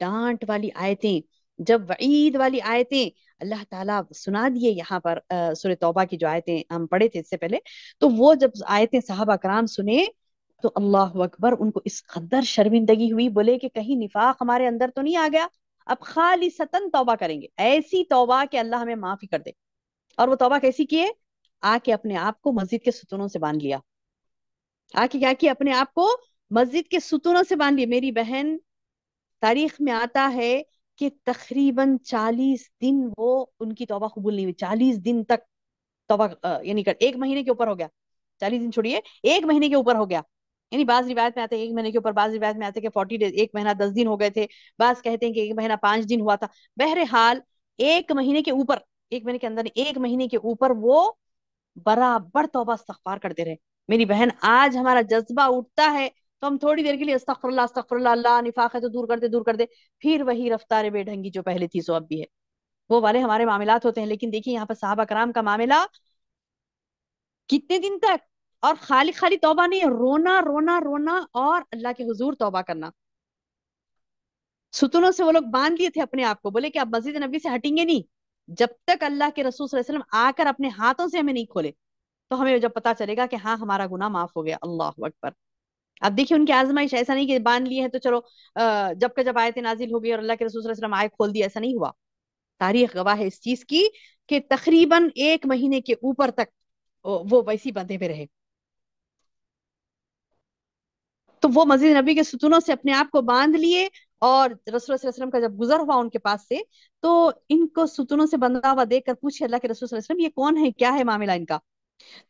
[SPEAKER 2] डांट वाली आयतें जब वईद वाली आयतें अल्लाह ताला सुना दिए यहाँ पर सुर तौबा की जो आयतें हम पढ़े थे इससे पहले तो वो जब आयतें साहबा कराम सुने तो अल्लाह अकबर उनको इस कदर शर्मिंदगी हुई बोले कि कहीं निफाक हमारे अंदर तो नहीं आ गया अब खाली सतन तोबा करेंगे ऐसी तोबा के अल्लाह हमें माफी कर दे और वो तोबा कैसी किए आके अपने आप को मस्जिद के सुतूनों से बांध लिया आके क्या किया अपने आप को मस्जिद के सुतूनों से बांध लिया मेरी बहन तारीख में आता है कि तकरीबन चालीस दिन वो उनकी तोबा कबूल नहीं हुई चालीस दिन तक तोबा यानी कर एक महीने के ऊपर हो गया चालीस दिन छोड़िए एक महीने के ऊपर हो गया यानी बाज रिवायत में आते हैं एक महीने के ऊपर बाज रिवायत में आते हैं कि फोर्टी डेज एक महीना दस दिन हो गए थे बाज कहते हैं कि एक महीना पांच दिन हुआ था बहरहाल एक महीने के ऊपर एक महीने के अंदर एक महीने के ऊपर वो बराबर तोबा इस्तफार करते रहे मेरी बहन आज हमारा जज्बा उठता है तो हम थोड़ी देर के लिए अस्तफरल्ला अस्तफरल्ला अल्लाह निफाक है तो दूर करते दूर करते फिर वही रफ्तार बेढंगी जो पहले थी सो अब भी है वो वाले हमारे मामला होते हैं लेकिन देखिए यहाँ पर साहबा कराम का मामला कितने दिन तक और खाली खाली तोबा नहीं रोना रोना रोना और अल्लाह के हजूर तोबा करना सुतुनों से वो लोग बांध लिए थे अपने आप को बोले कि आप मस्जिद नबी से हटेंगे नहीं जब तक अल्लाह के रसूल वसलम आकर अपने हाथों से हमें नहीं खोले तो हमें जब पता चलेगा कि हाँ हमारा गुना माफ हो गया अल्लाह अकबर अब देखिए उनकी आजमाइश ऐसा नहीं कि बांध लिए हैं तो चलो जब का जब आयत नाजिल हो गई और अल्लाह के रसूल वसलम आय खोल दी ऐसा नहीं हुआ तारीख गवाह है इस चीज की कि तकरीबन एक महीने के ऊपर तक वो वैसी बंधे में रहे तो वो मस्जिद नबी के सुतूनों से अपने आप को बांध लिए और रसूल वसल्लम का जब गुजर हुआ उनके पास से तो इनको सुतूनों से बंधा हुआ देखकर पूछे अल्लाह के रसूल वसल्लम ये कौन है क्या है मामला इनका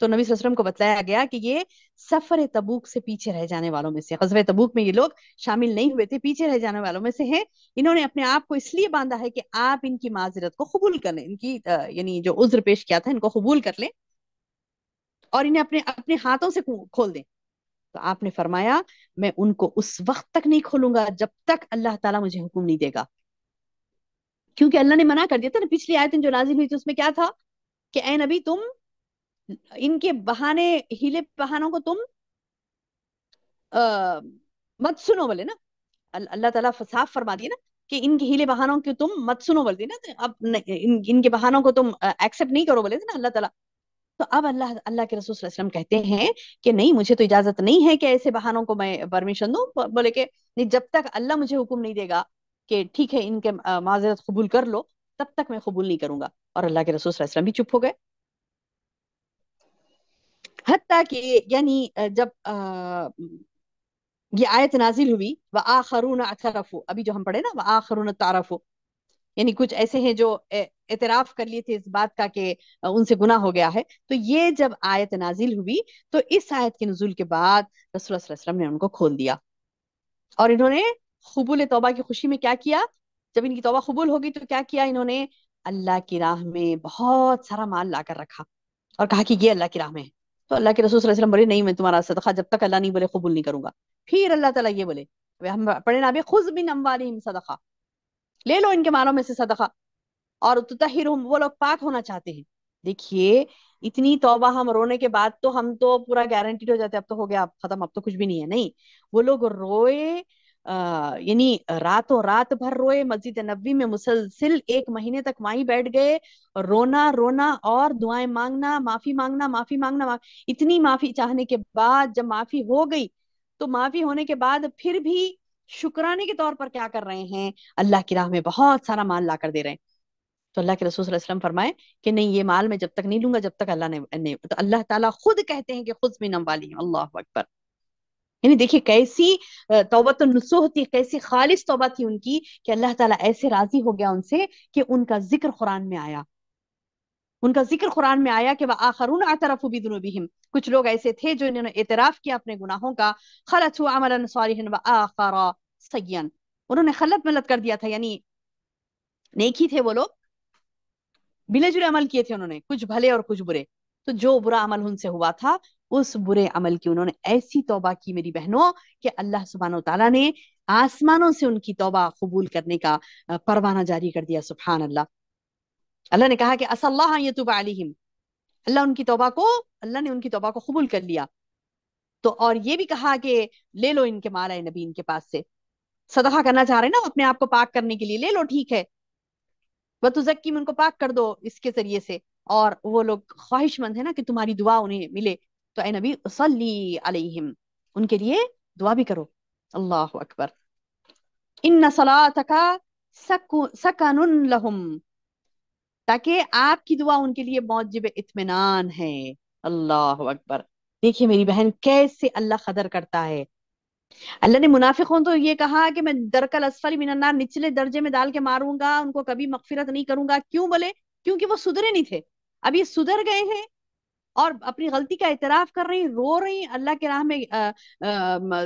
[SPEAKER 2] तो नबी वसल्लम को बताया गया कि ये सफर तबूक से पीछे रह जाने वालों में से गजब तबूक में ये लोग शामिल नहीं हुए थे पीछे रह जाने वालों में से हैं इन्होंने अपने आप को इसलिए बांधा है कि आप इनकी माजरत को कबूल कर लें इनकी यानी जो उज्र पेश किया था इनको कबूल कर लें और इन्हें अपने अपने हाथों से खोल दें तो आपने फरमाया मैं उनको उस वक्त तक नहीं खोलूंगा जब तक अल्लाह ताला मुझे हुक्म नहीं देगा क्योंकि अल्लाह ने मना कर दिया था ना पिछली आयत जो नाजिल हुई थी उसमें क्या था कि ए नबी तुम इनके बहाने हीले बहानों को तुम आ, मत सुनो बोले ना अल्लाह ताला साफ फरमा दिए ना कि इनके हीले बहानों को तुम मत सुनो बोलती ना तो अब इन, इनके बहानों को तुम एक्सेप्ट नहीं करो बोले थे ना अल्लाह ताला तो अब अल्लाह अल्लाह के रसूल वसलम कहते हैं कि नहीं मुझे तो इजाजत नहीं है कि ऐसे बहानों को मैं परमिशन दूं बोले कि नहीं जब तक अल्लाह मुझे हुक्म नहीं देगा कि ठीक है इनके माजरत कबूल कर लो तब तक मैं कबूल नहीं करूंगा और अल्लाह के रसूल वसलम भी चुप हो गए हती कि यानी जब आ, ये आयत नाजिल हुई व आखरून अखरफो अभी जो हम पढ़े ना व आखरून तारफो यानी कुछ ऐसे हैं जो एतराफ कर लिए थे इस बात का कि उनसे गुना हो गया है तो ये जब आयत नाजिल हुई तो इस आयत के नजूल के बाद रसूल ने उनको खोल दिया और इन्होंने कबूल तोबा की खुशी में क्या किया जब इनकी तोबा कबूल होगी तो क्या किया इन्होंने अल्लाह की राह में बहुत सारा माल ला कर रखा और कहा कि ये अल्लाह की राह में है तो अल्लाह के रसूल वसल्लम बोले नहीं मैं तुम्हारा सदका जब तक अल्लाह नहीं बोले कबूल नहीं करूंगा फिर अल्लाह ताला ये बोले हम पढ़े ना खुद भी नमवाली सदका ले लो इनके मालों में से सदका और तहिर वो लोग पाक होना चाहते हैं देखिए इतनी तौबा हम रोने के बाद तो हम तो पूरा गारंटीड हो जाते अब तो हो गया अब खत्म अब तो कुछ भी नहीं है नहीं वो लोग रोए यानी रातों रात भर रोए मस्जिद नबी में मुसलसिल एक महीने तक वहीं बैठ गए रोना रोना और दुआएं मांगना माफी मांगना माफी मांगना इतनी माफी चाहने के बाद जब माफी हो गई तो माफी होने के बाद फिर भी शुक्राने के तौर पर क्या कर रहे हैं अल्लाह की राह में बहुत सारा माल ला कर दे रहे हैं तो अल्लाह के रसूल वसल्लम फरमाए कि नहीं ये माल मैं जब तक नहीं लूंगा जब तक अल्लाह ने नहीं तो अल्लाह ताला खुद कहते हैं कि खुद में नम वाली अल्लाह अकबर यानी देखिए कैसी तोबत नुस्सो थी कैसी खालिश तोबा थी उनकी कि अल्लाह ताला ऐसे राजी हो गया उनसे कि उनका जिक्र कुरान में आया उनका जिक्र कुरान में आया कि वह आखरून आतरफ बिदनूबिहिम कुछ लोग ऐसे थे जो इन्होंने एतराफ किया अपने गुनाहों का खलत अमलन सालिहन व आखरा सयन उन्होंने खलत मलत कर दिया था यानी नेक ही थे वो लोग बिले जुले अमल किए थे उन्होंने कुछ भले और कुछ बुरे तो जो बुरा अमल उनसे हुआ था उस बुरे अमल की उन्होंने ऐसी तोबा की मेरी बहनों कि अल्लाह सुबहान तला ने आसमानों से उनकी तोबा कबूल करने का परवाना जारी कर दिया सुबहान अल्लाह अल्लाह ने कहा कि असल्लाह यतुब अलिहिम अल्लाह उनकी तोबा को अल्लाह ने उनकी तोबा को कबूल कर लिया तो और ये भी कहा कि ले लो इनके माला नबी इनके पास से सदका करना चाह रहे हैं ना अपने आप को पाक करने के लिए ले लो ठीक है वह तो जक्की उनको पाक कर दो इसके जरिए से और वो लोग ख्वाहिशमंद है ना कि तुम्हारी दुआ उन्हें मिले तो ए नबी सल्ली अलैहिम उनके लिए दुआ भी करो अल्लाह अकबर इन सलात का सकन लहुम ताकि आपकी दुआ उनके लिए मौजिब इतमान है अल्लाह अकबर देखिए मेरी बहन कैसे अल्लाह कदर करता है अल्लाह ने मुनाफिकों तो ये कहा कि मैं दरकल असफल मिनन्नार निचले दर्जे में डाल के मारूंगा उनको कभी मकफिरत नहीं करूंगा क्यों बोले क्योंकि वो सुधरे नहीं थे अब ये सुधर गए हैं और अपनी गलती का एतराफ कर रही रो रही अल्लाह के राह में आ,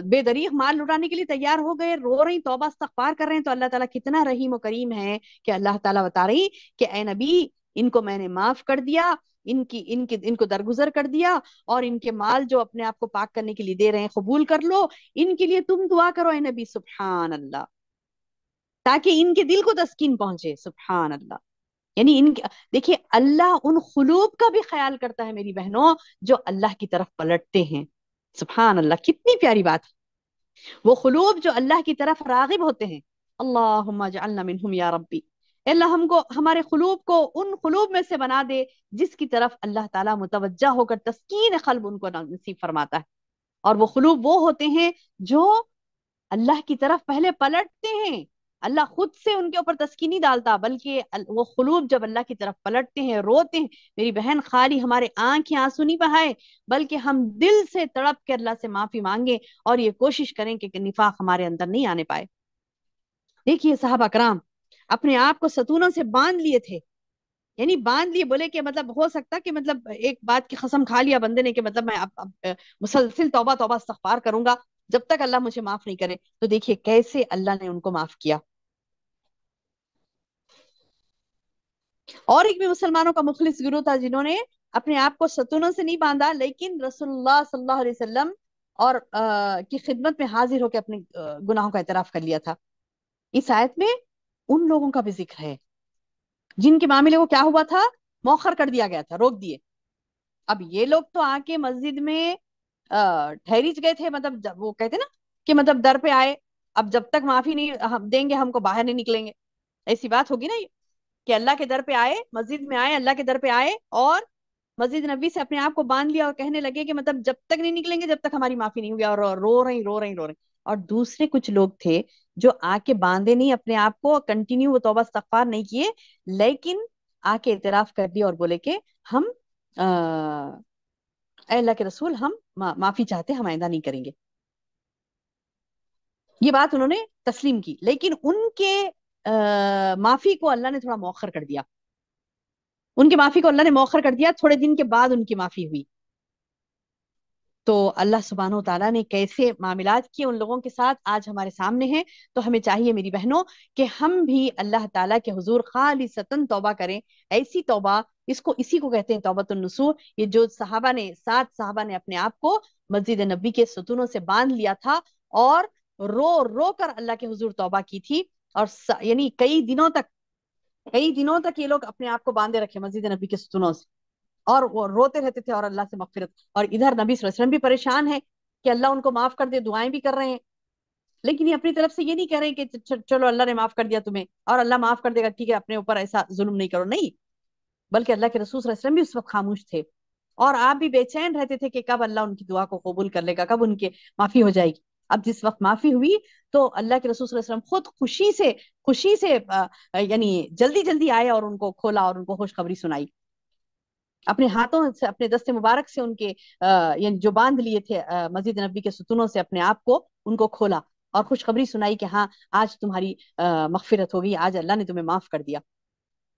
[SPEAKER 2] बेदरीक माल लुटाने के लिए तैयार हो गए रो रही तोबा इस्तगफार कर रहे हैं तो अल्लाह ताला कितना रहीम व करीम है कि अल्लाह ताला बता रही कि ए नबी इनको मैंने माफ कर दिया इनकी इनके इनको दरगुजर कर दिया और इनके माल जो अपने आप को पाक करने के लिए दे रहे हैं कबूल कर लो इनके लिए तुम दुआ करो ए नबी सुबहान अल्लाह ताकि इनके दिल को तस्किन पहुंचे सुबहान अल्लाह यानी इन देखिए अल्लाह उन खलूब का भी ख्याल करता है मेरी बहनों जो अल्लाह की तरफ पलटते हैं सुबहान अल्लाह कितनी प्यारी बात वो खलूब जो अल्लाह की तरफ रागिब होते हैं अल्लाह या अल्लाह हमको हमारे खलूब को उन खलूब में से बना दे जिसकी तरफ अल्लाह ताला मुतवजह होकर तस्कीन खल्ब उनको नसीब फरमाता है और वो खलूब वो होते हैं जो अल्लाह की तरफ पहले पलटते हैं अल्लाह खुद से उनके ऊपर तस्की नहीं डालता बल्कि वो खलूब जब अल्लाह की तरफ पलटते हैं रोते हैं मेरी बहन खाली हमारे आंखें आंसू नहीं बहाए बल्कि हम दिल से तड़प के अल्लाह से माफी मांगे और ये कोशिश करें कि निफाक हमारे अंदर नहीं आने पाए देखिए साहब अकराम अपने आप को सतूनों से बांध लिए थे यानी बांध लिए बोले कि मतलब हो सकता कि मतलब एक बात की कसम खा लिया बंदे ने कि मतलब मैं अब, मुसलसिल तोबा तोबा इस्तगफार करूंगा जब तक अल्लाह मुझे माफ नहीं करे तो देखिए कैसे अल्लाह ने उनको माफ किया और एक भी मुसलमानों का मुखलिस गुरु था जिन्होंने अपने आप को सतूनों से नहीं बांधा लेकिन रसुल्ला वसल्लम और आ, की खिदमत में हाजिर होकर अपने गुनाहों का एतराफ कर लिया था इस आयत में उन लोगों का भी जिक्र है जिनके मामले को क्या हुआ था मौखर कर दिया गया था रोक दिए अब ये लोग तो आके मस्जिद में ठहरीच गए थे मतलब वो कहते ना कि मतलब दर पे आए अब जब तक माफी नहीं हम देंगे हमको बाहर नहीं निकलेंगे ऐसी बात होगी ना ये कि अल्लाह के दर पे आए मस्जिद में आए अल्लाह के दर पे आए और मस्जिद नबी से अपने आप को बांध लिया और कहने लगे कि मतलब जब तक नहीं निकलेंगे जब तक हमारी माफी नहीं होगी और रो रही रो रही रो रही और दूसरे कुछ लोग थे जो आके बांधे नहीं अपने आप को कंटिन्यू वो तोबा सफार नहीं किए लेकिन आके इतराफ कर दिया और बोले कि हम अल्लाह के रसूल हम मा, माफी चाहते हम आइंदा नहीं करेंगे ये बात उन्होंने तस्लीम की लेकिन उनके आ, माफी को अल्लाह ने थोड़ा मौखर कर दिया उनकी माफी को अल्लाह ने मौखर कर दिया थोड़े दिन के बाद उनकी माफी हुई तो अल्लाह सुबहान तला ने कैसे मामलात किए उन लोगों के साथ आज हमारे सामने हैं तो हमें चाहिए मेरी बहनों कि हम भी अल्लाह ताला के हुजूर खाली सतन तोबा करें ऐसी तोबा इसको इसी को कहते हैं तौबतुलनसूर ये जो साहबा ने सात साहबा ने अपने आप को मस्जिद नबी के सतूनों से बांध लिया था और रो रो कर अल्लाह के हजूर तोबा की थी और यानी कई दिनों तक कई दिनों तक ये लोग अपने आप को बांधे रखे मस्जिद नबी के सुतनों से और वो रोते रहते थे और अल्लाह से मगफिरत और इधर नबी वसलम भी परेशान है कि अल्लाह उनको माफ कर दे दुआएं भी कर रहे हैं लेकिन ये अपनी तरफ से ये नहीं कह रहे कि चलो अल्लाह ने माफ कर दिया तुम्हें और अल्लाह माफ कर देगा ठीक है अपने ऊपर ऐसा जुल्म नहीं करो नहीं बल्कि अल्लाह के रसूल वसल्लम भी उस वक्त खामोश थे और आप भी बेचैन रहते थे कि कब अल्लाह उनकी दुआ को कबूल कर लेगा कब उनके माफी हो जाएगी अब जिस वक्त माफी हुई तो अल्लाह के रसूल वसल्लम खुद खुशी से खुशी से यानी जल्दी जल्दी आए और उनको खोला और उनको खुशखबरी सुनाई अपने हाथों से अपने दस्ते मुबारक से उनके यानी जो बांध लिए थे मस्जिद नबी के सुतूनों से अपने आप को उनको खोला और खुशखबरी सुनाई कि हाँ आज तुम्हारी मगफिरत हो गई आज अल्लाह ने तुम्हें माफ कर दिया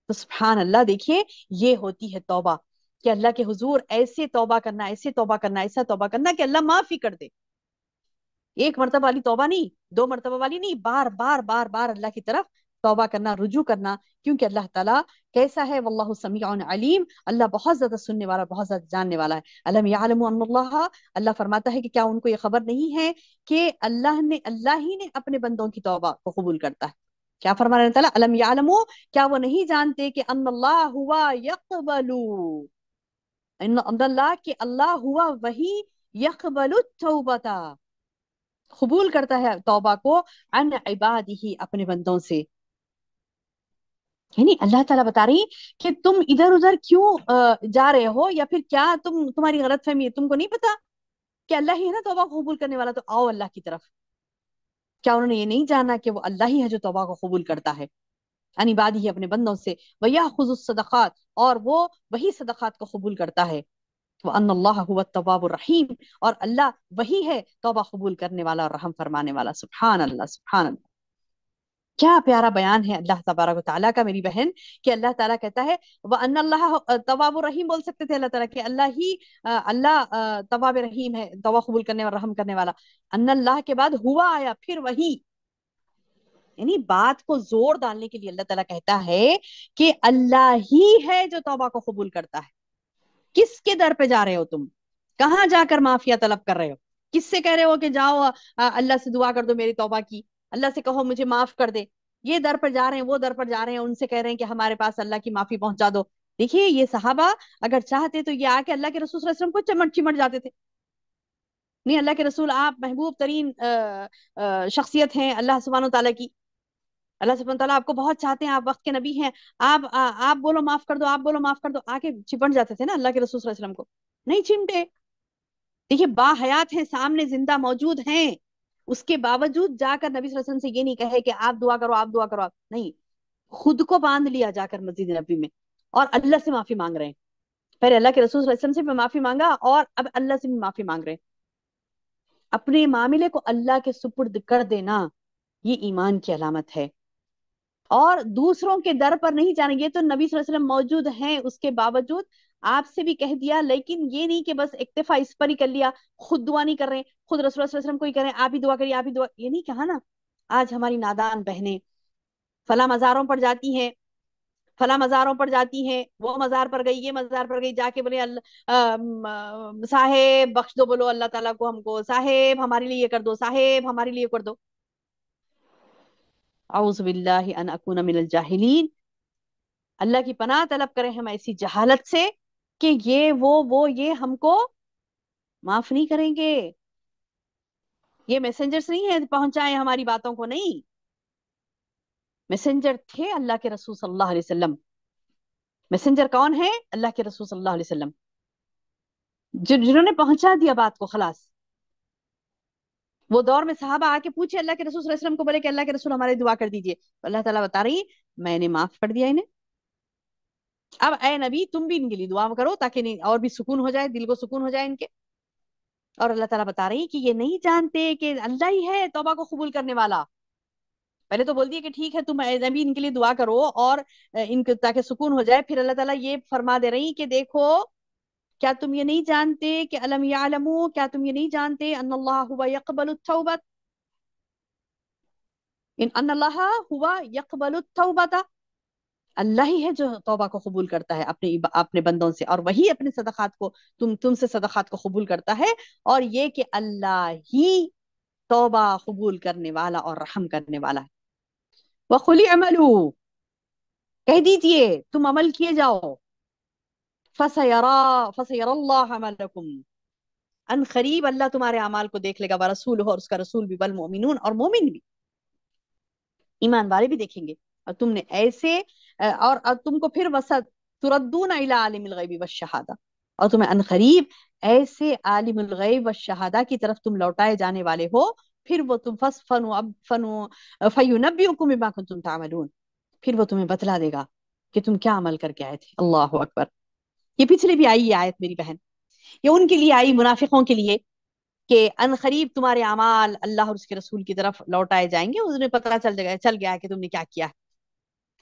[SPEAKER 2] तो सुबहान अल्लाह देखिए ये होती है तौबा कि अल्लाह के हुजूर ऐसे तौबा करना ऐसे तौबा करना ऐसा तौबा करना कि अल्लाह माफ ही कर दे एक मरतबा वाली तोबा नहीं दो मरतबा वाली नहीं बार बार बार बार अल्लाह की तरफ तोबा करना रुजू करना क्योंकि अल्लाह ताला कैसा है वल्लाहु समीन अलीम अल्लाह बहुत ज्यादा सुनने वाला बहुत ज्यादा जानने वाला है अलम यालम अल्लाह फरमाता है कि क्या उनको ये खबर नहीं है कि अल्लाह ने अल्लाह ही ने अपने बंदों की तोबा को कबूल करता है क्या फरमा रहे ताला अलम यालमो क्या वो नहीं जानते कि अल्लाह हुआ यकबलू अल्लाह कि अल्लाह हुआ वही यकबलु तौबता कबूल करता है तोबा को अन इबाद ही अपने बंदों से यानी अल्लाह ताला बता रही कि तुम इधर उधर क्यों जा रहे हो या फिर क्या तुम तुम्हारी गलत फहमी है तुमको नहीं पता कि अल्लाह ही है ना तोबा को कबूल करने वाला तो आओ अल्लाह की तरफ क्या उन्होंने ये नहीं जाना कि वो अल्लाह ही है जो तोबा को कबूल करता है अनिबाद ही अपने बंदों से वह खुजुसदक़ात और वो वही सदक़ात को कबूल करता है तो अन अल्लाह रहीम और अल्लाह वही है तोबा कबूल करने वाला और रहम फरमाने वाला सुबहान अल्लाह सुबहान अल्लाह क्या प्यारा बयान है अल्लाह तबारक ताला का मेरी बहन कि अल्लाह ताला कहता है वह अन अल्लाह तवाब रहीम बोल सकते थे अल्लाह ताला कि अल्लाह ही अल्लाह तवाब रहीम है तवा कबूल करने वाला रहम करने वाला अन अल्लाह के बाद हुआ आया फिर वही यानी बात को जोर डालने के लिए अल्लाह ताला कहता है कि अल्लाह ही है जो तौबा को कबूल करता है किसके दर पे जा रहे हो तुम कहाँ जाकर माफिया तलब कर रहे हो किससे कह रहे हो कि जाओ अल्लाह से दुआ कर दो मेरी तोबा की अल्लाह से कहो मुझे माफ कर दे ये दर पर जा रहे हैं वो दर पर जा रहे हैं उनसे कह रहे हैं कि हमारे पास अल्लाह की माफी पहुंचा दो देखिए ये साहबा अगर चाहते तो ये आके अल्लाह के रसूल वसलम को चमट चिमट जाते थे नहीं अल्लाह के रसूल आप महबूब तरीन शख्सियत हैं अल्लाह सुबहान तला की अल्लाह सुबह तला आपको बहुत चाहते हैं आप वक्त के नबी हैं आप आ, आप बोलो माफ कर दो आप बोलो माफ कर दो आके चिपट जाते थे ना अल्लाह के रसूल वसलम को नहीं चिमटे देखिए बाहयात हैं सामने जिंदा मौजूद हैं उसके बावजूद जाकर नबी वसलम से ये नहीं कहे कि आप दुआ करो आप दुआ करो आप नहीं खुद को बांध लिया जाकर मस्जिद नबी में और अल्लाह से माफी मांग रहे हैं पहले अल्लाह के रसूल वसलम से भी माफी मांगा और अब अल्लाह से भी माफी मांग रहे हैं अपने मामले को अल्लाह के सुपुर्द कर देना ये ईमान की अलामत है और दूसरों के दर पर नहीं जाना ये तो नबी वसल्लम मौजूद हैं उसके बावजूद आपसे भी कह दिया लेकिन ये नहीं कि बस इक्तफा इस पर ही कर लिया खुद दुआ नहीं कर रहे खुद वसल्लम को ही करें आप ही दुआ करिए आप ही दुआ ये नहीं कहा ना आज हमारी नादान बहने फला मजारों पर जाती हैं फला मज़ारों पर जाती हैं वो मज़ार पर गई ये मज़ार पर गई जाके बोले साहेब बख्श दो बोलो अल्लाह ताला को हमको साहेब हमारे लिए कर दो साहेब हमारे लिए कर दो अउज़बिल्लाकून मिनजाहलीन अल्लाह की पनाह तलब करें हम ऐसी जहालत से कि ये वो वो ये हमको माफ नहीं करेंगे ये मैसेंजर्स नहीं है पहुंचाए हमारी बातों को नहीं मैसेंजर थे अल्लाह के रसूल सल्लल्लाहु अलैहि वसल्लम मैसेंजर कौन है अल्लाह के रसूल सल्लल्लाहु अलैहि वसल्लम जिन्होंने पहुंचा दिया बात को खलास वो दौर में साहबा आके पूछे अल्लाह के रसूल को बोले कि अल्लाह के रसूल हमारे दुआ कर दीजिए तो अल्लाह ताला बता रही मैंने माफ कर दिया इन्हें अब ए नबी तुम भी इनके लिए दुआ करो ताकि नहीं और भी सुकून हो जाए दिल को सुकून हो जाए इनके और अल्लाह ताला बता रही कि ये नहीं जानते कि अल्लाह ही है तोबा को कबूल करने वाला पहले तो बोल दिया कि ठीक है तुम नबी इनके लिए दुआ करो और इनके ताकि सुकून हो जाए फिर अल्लाह ताला ये फरमा दे रही कि देखो क्या तुम ये नहीं जानते कि अलम यालमु क्या तुम ये नहीं जानते अल्लाह हुआ यकबल अल्लाह हुआ यकबल ही है जो तौबा को कबूल करता है अपने अपने बंदों से और वही अपने सदक़ात को तुम तुमसे सदक़ात को कबूल करता है और ये कि अल्लाह ही तौबा कबूल करने वाला और रहम करने वाला है खुली अमलू कह दीजिए तुम अमल किए जाओ فسيرى فسيرى الله عملكم अन करीब अल्लाह तुम्हारे अमाल को देख लेगा वह रसूल हो और उसका रसूल भी बल मोमिनून और मोमिन भी ईमान वाले भी देखेंगे और तुमने ऐसे और, और तुमको फिर वसत तुरद्दून इला आलिम गैबी व शहादा और तुम्हें अन करीब ऐसे आलिम गैब व शहादा की तरफ तुम लौटाए जाने वाले हो फिर वो तुम फस फनु अब फनु फयुनबियों को तुम तामलून फिर वो तुम्हें बतला देगा कि तुम क्या अमल करके आए थे अल्लाह अकबर ये पिछले भी आई ये आयत मेरी बहन ये उनके लिए आई मुनाफिकों के लिए कि अन तुम्हारे अमाल अल्लाह और उसके रसूल की तरफ लौटाए जाएंगे उसने पता चल जाएगा चल गया कि तुमने क्या किया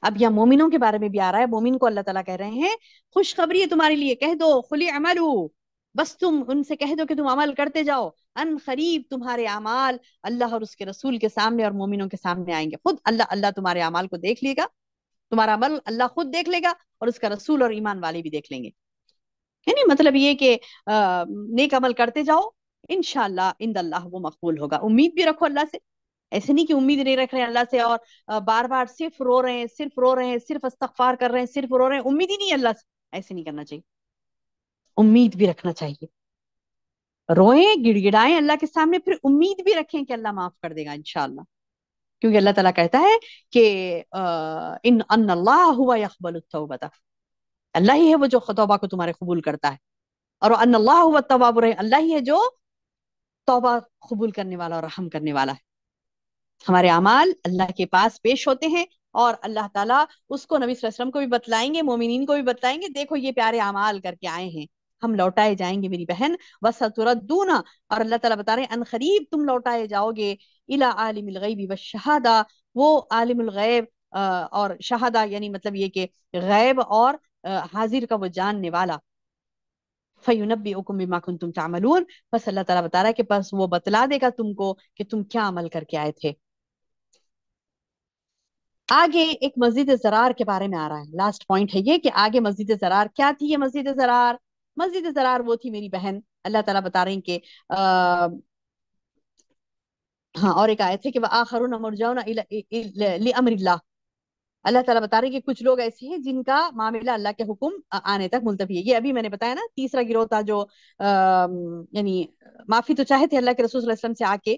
[SPEAKER 2] अब यह मोमिनों के बारे में भी आ रहा है मोमिन को अल्लाह ताला कह रहे हैं खुशखबरी है तुम्हारे लिए कह दो खुली अमल बस तुम उनसे कह दो कि तुम अमल करते जाओ अन खरीब तुम्हारे अमाल अल्लाह और उसके रसूल के सामने और मोमिनों के सामने आएंगे खुद अल्लाह अल्लाह तुम्हारे अमाल को देख लेगा तुम्हारा अमल अल्लाह खुद देख लेगा और उसका रसूल और ईमान वाले भी देख लेंगे नहीं मतलब ये कि नेक अमल करते जाओ इनशाला इन अल्लाह वो मकबूल होगा उम्मीद भी रखो अल्लाह से ऐसे नहीं कि उम्मीद नहीं रख रहे हैं अल्लाह से और बार बार सिर्फ रो रहे हैं सिर्फ रो रहे हैं सिर्फ इस्तफार कर रहे हैं सिर्फ रो रहे हैं उम्मीद ही नहीं अल्लाह से ऐसे नहीं करना चाहिए उम्मीद भी रखना चाहिए रोए गिड़गिड़ाए अल्लाह के सामने फिर उम्मीद भी रखें कि अल्लाह माफ कर देगा इनशाला क्योंकि अल्लाह तला कहता है कि इन अन्ला हुआ यकबल बता अल्लाह ही है वो जो तोबा को तुम्हारे कबूल करता है और अल्लाह तवाब अल्लाह ही है जो तोबा कबूल करने वाला और रहम करने वाला है हमारे अमाल अल्लाह के पास पेश होते हैं और अल्लाह ताला उसको नबी वसल्लम को भी बतलाएंगे मोमिन को भी बतलाएंगे देखो ये प्यारे अमाल करके आए हैं हम लौटाए जाएंगे मेरी बहन बस दूना और अल्लाह ताला बता रहे हैं अनखरीब तुम लौटाए जाओगे इला आलिम गैबी व शहादा वो आलिम गैब और शहादा यानी मतलब ये कि गैब और हाजिर का वो जानने वाला फयुनबी उकुम बिमा तुम तामलून बस अल्लाह तला बता रहा है कि बस वो बतला देगा तुमको कि तुम क्या अमल करके आए थे आगे एक मस्जिद जरार के बारे में आ रहा है लास्ट पॉइंट है ये कि आगे मस्जिद जरार क्या थी ये मस्जिद जरार मस्जिद जरार वो थी मेरी बहन अल्लाह ताला बता रहे हैं कि हाँ और एक आयत है कि वह आखर आखरुन मुरजाउन अमरिल्ला अल्लाह ताला बता रहे कि कुछ लोग ऐसे हैं जिनका मामला अल्लाह के हुक्म आने तक मुलतवी है ये अभी मैंने बताया ना तीसरा गिरोह था जो यानी माफी तो चाहे थे अल्लाह के रसूल वसल्लम से आके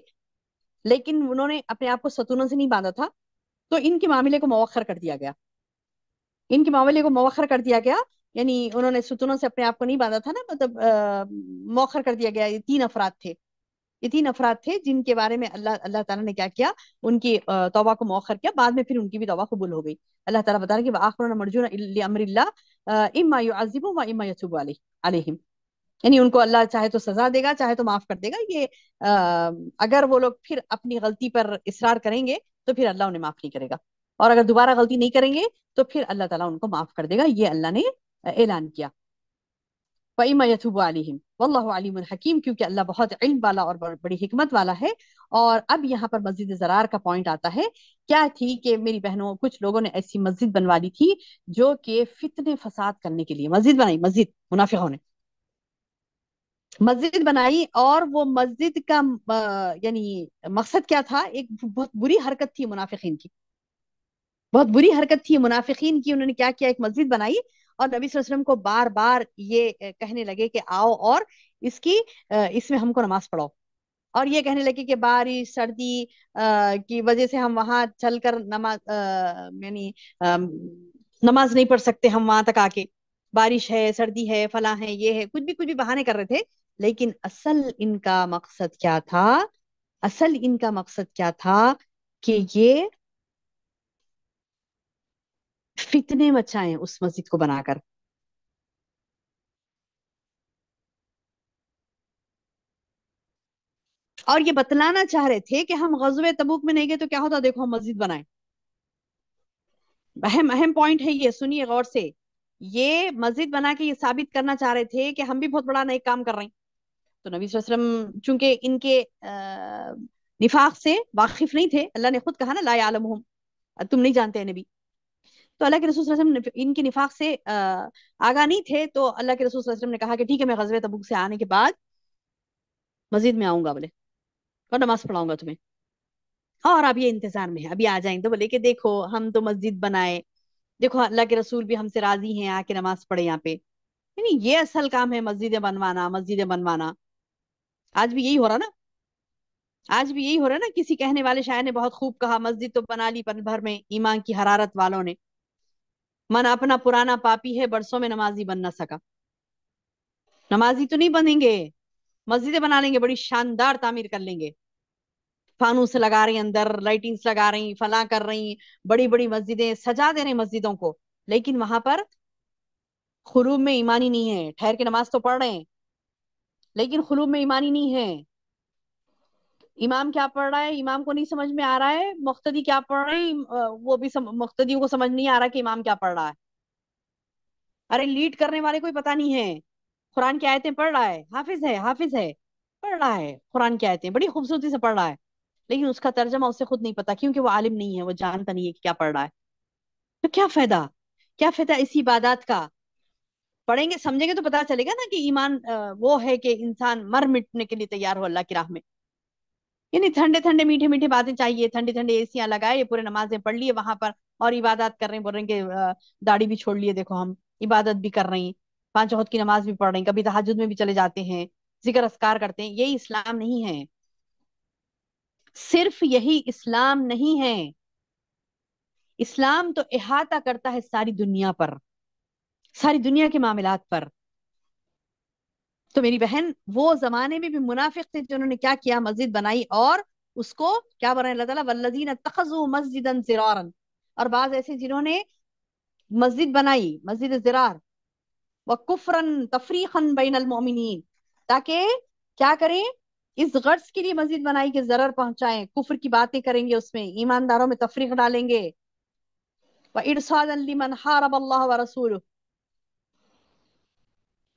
[SPEAKER 2] लेकिन उन्होंने अपने आप को सतूनों से नहीं बांधा था तो इनके मामले को मवखर कर दिया गया इनके मामले को मवखर कर दिया गया यानी उन्होंने सतूनों से अपने आप को नहीं बांधा था ना मतलब मौखर कर दिया गया ये तीन अफराद थे ये तीन अफराद थे जिनके बारे में अल्लाह अल्लाह ताला ने क्या किया उनकी तोबा को मौखर किया बाद में फिर उनकी भी तोबा कबूल हो गई अल्लाह ताला बता रहे कि आखिर मरजून अमरिल्ला इम्मा व इमा यसुब अलैहिम यानी उनको अल्लाह चाहे तो सजा देगा चाहे तो माफ कर देगा ये आ, अगर वो लोग फिर अपनी गलती पर इसरार करेंगे तो फिर अल्लाह उन्हें माफ नहीं करेगा और अगर दोबारा गलती नहीं करेंगे तो फिर अल्लाह ताला उनको माफ कर देगा ये अल्लाह ने ऐलान किया वही यथुब अलिम वल्लाह अलीम हकीम क्योंकि अल्लाह बहुत इल्म वाला और बड़ी हिकमत वाला है और अब यहाँ पर मस्जिद जरार का पॉइंट आता है क्या थी कि मेरी बहनों कुछ लोगों ने ऐसी मस्जिद बनवा ली थी जो कि फितने फसाद करने के लिए मस्जिद बनाई मस्जिद मुनाफिकों ने मस्जिद बनाई और वो मस्जिद का यानी मकसद क्या था एक बहुत बुरी हरकत थी मुनाफिकीन की बहुत बुरी हरकत थी मुनाफिकीन की उन्होंने क्या किया एक मस्जिद बनाई और नबी वसल्लम को बार बार ये कहने लगे कि आओ और इसकी इसमें हमको नमाज पढ़ाओ और ये कहने लगे कि बारिश सर्दी की वजह से हम वहां चलकर नमाज यानी नमाज नहीं पढ़ सकते हम वहां तक आके बारिश है सर्दी है फला है ये है कुछ भी कुछ भी बहाने कर रहे थे लेकिन असल इनका मकसद क्या था असल इनका मकसद क्या था कि ये फितने मचाए उस मस्जिद को बनाकर और ये बतलाना चाह रहे थे कि हम गजब तबूक में नहीं गए तो क्या होता देखो हम मस्जिद बनाए अहम अहम पॉइंट है ये सुनिए गौर से ये मस्जिद बना के ये साबित करना चाह रहे थे कि हम भी बहुत बड़ा नए काम कर रहे हैं तो नबी वसल्लम चूंकि इनके अः निफाक से वाकिफ नहीं थे अल्लाह ने खुद कहा ना ला आलम तुम नहीं जानते नबी तो अल्लाह के रसूल वसल्लम इनके निफाक से आगा नहीं थे तो अल्लाह के रसूल वसल्लम ने कहा कि ठीक है मैं गजब तबुक से आने के बाद मस्जिद में आऊंगा बोले और नमाज पढ़ाऊंगा तुम्हें और अब ये इंतजार में है अभी आ जाएंगे तो बोले कि देखो हम तो मस्जिद बनाए देखो अल्लाह के रसूल भी हमसे राजी हैं आके नमाज पढ़े यहाँ पे यानी ये असल काम है मस्जिदें बनवाना मस्जिदें बनवाना आज भी यही हो रहा ना आज भी यही हो रहा ना किसी कहने वाले शायर ने बहुत खूब कहा मस्जिद तो बना ली पल भर में ईमान की हरारत वालों ने मन अपना पुराना पापी है बरसों में नमाजी बन ना सका नमाजी तो नहीं बनेंगे मस्जिदें बना लेंगे बड़ी शानदार तामीर कर लेंगे फानूस लगा रही अंदर लाइटिंग्स लगा रही फला कर रही बड़ी बड़ी मस्जिदें सजा दे रहे मस्जिदों को लेकिन वहां पर खुलूब में ईमानी नहीं है ठहर के नमाज तो पढ़ रहे हैं लेकिन खुलूब में ईमानी नहीं है इमाम क्या पढ़ रहा है इमाम को नहीं समझ में आ रहा है मुख्तदी क्या पढ़ रहे हैं वो भी सम, मुख्तदियों को समझ नहीं आ रहा कि इमाम क्या पढ़ रहा है अरे लीड करने वाले कोई पता नहीं है कुरान की आयतें पढ़ रहा है हाफिज है हाफिज है पढ़ रहा है कुरान की आयतें बड़ी खूबसूरती से पढ़ रहा है लेकिन उसका तर्जमा उसे खुद नहीं पता क्योंकि वो आलिम नहीं है वो जानता नहीं है कि क्या पढ़ रहा है तो क्या फायदा क्या फायदा इसी इबादत का पढ़ेंगे समझेंगे तो पता चलेगा ना कि ईमान वो है कि इंसान मर मिटने के लिए तैयार हो अल्लाह की राह में यानी ठंडे ठंडे मीठे मीठे बातें चाहिए ठंडी ठंडे एसियां लगाए ये पूरे नमाजें पढ़ लिए वहां पर और इबादत कर रहे हैं बोल रहे हैं कि दाढ़ी भी छोड़ लिए देखो हम इबादत भी कर रहे हैं पांच वक्त की नमाज भी पढ़ रहे हैं कभी तहाजुद में भी चले जाते हैं जिक्र असकार करते हैं यही इस्लाम नहीं है सिर्फ यही इस्लाम नहीं है इस्लाम तो अहाता करता है सारी दुनिया पर सारी दुनिया के मामलात पर तो मेरी बहन वो जमाने में भी मुनाफिक थे जिन्होंने क्या किया मस्जिद बनाई और उसको क्या बनाया अल्लाह वल्लजीन तखजू मस्जिदन जिरारन और बाज ऐसे जिन्होंने मस्जिद बनाई मस्जिद जिरार व कुफरन तफरीखन बैन अलमोमिन ताकि क्या करें इस गर्ज के लिए मस्जिद बनाई कि जरर पहुंचाएं कुफर की बातें करेंगे उसमें ईमानदारों में तफरीक डालेंगे व इरसादन लिमन हारब अल्लाह व रसूलुहु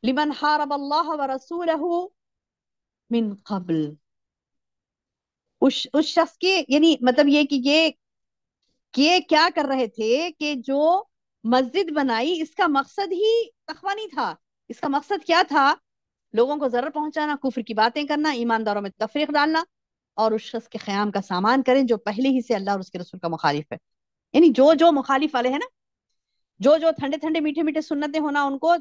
[SPEAKER 2] لمن حارب الله ورسوله من قبل उस उस शख्स के यानी मतलब ये कि ये ये क्या कर रहे थे कि जो मस्जिद बनाई इसका मकसद ही तखवा नहीं था इसका मकसद क्या था लोगों को जरूर पहुंचाना कुफर की बातें करना ईमानदारों में तफरीक डालना और उस शख्स के ख्याम का सामान करें जो पहले ही से अल्लाह और उसके रसूल का मुखालिफ है यानी जो जो मुखालिफ वाले हैं ना जो जो ठंडे ठंडे मीठे मीठे सुन्नतें होना उनको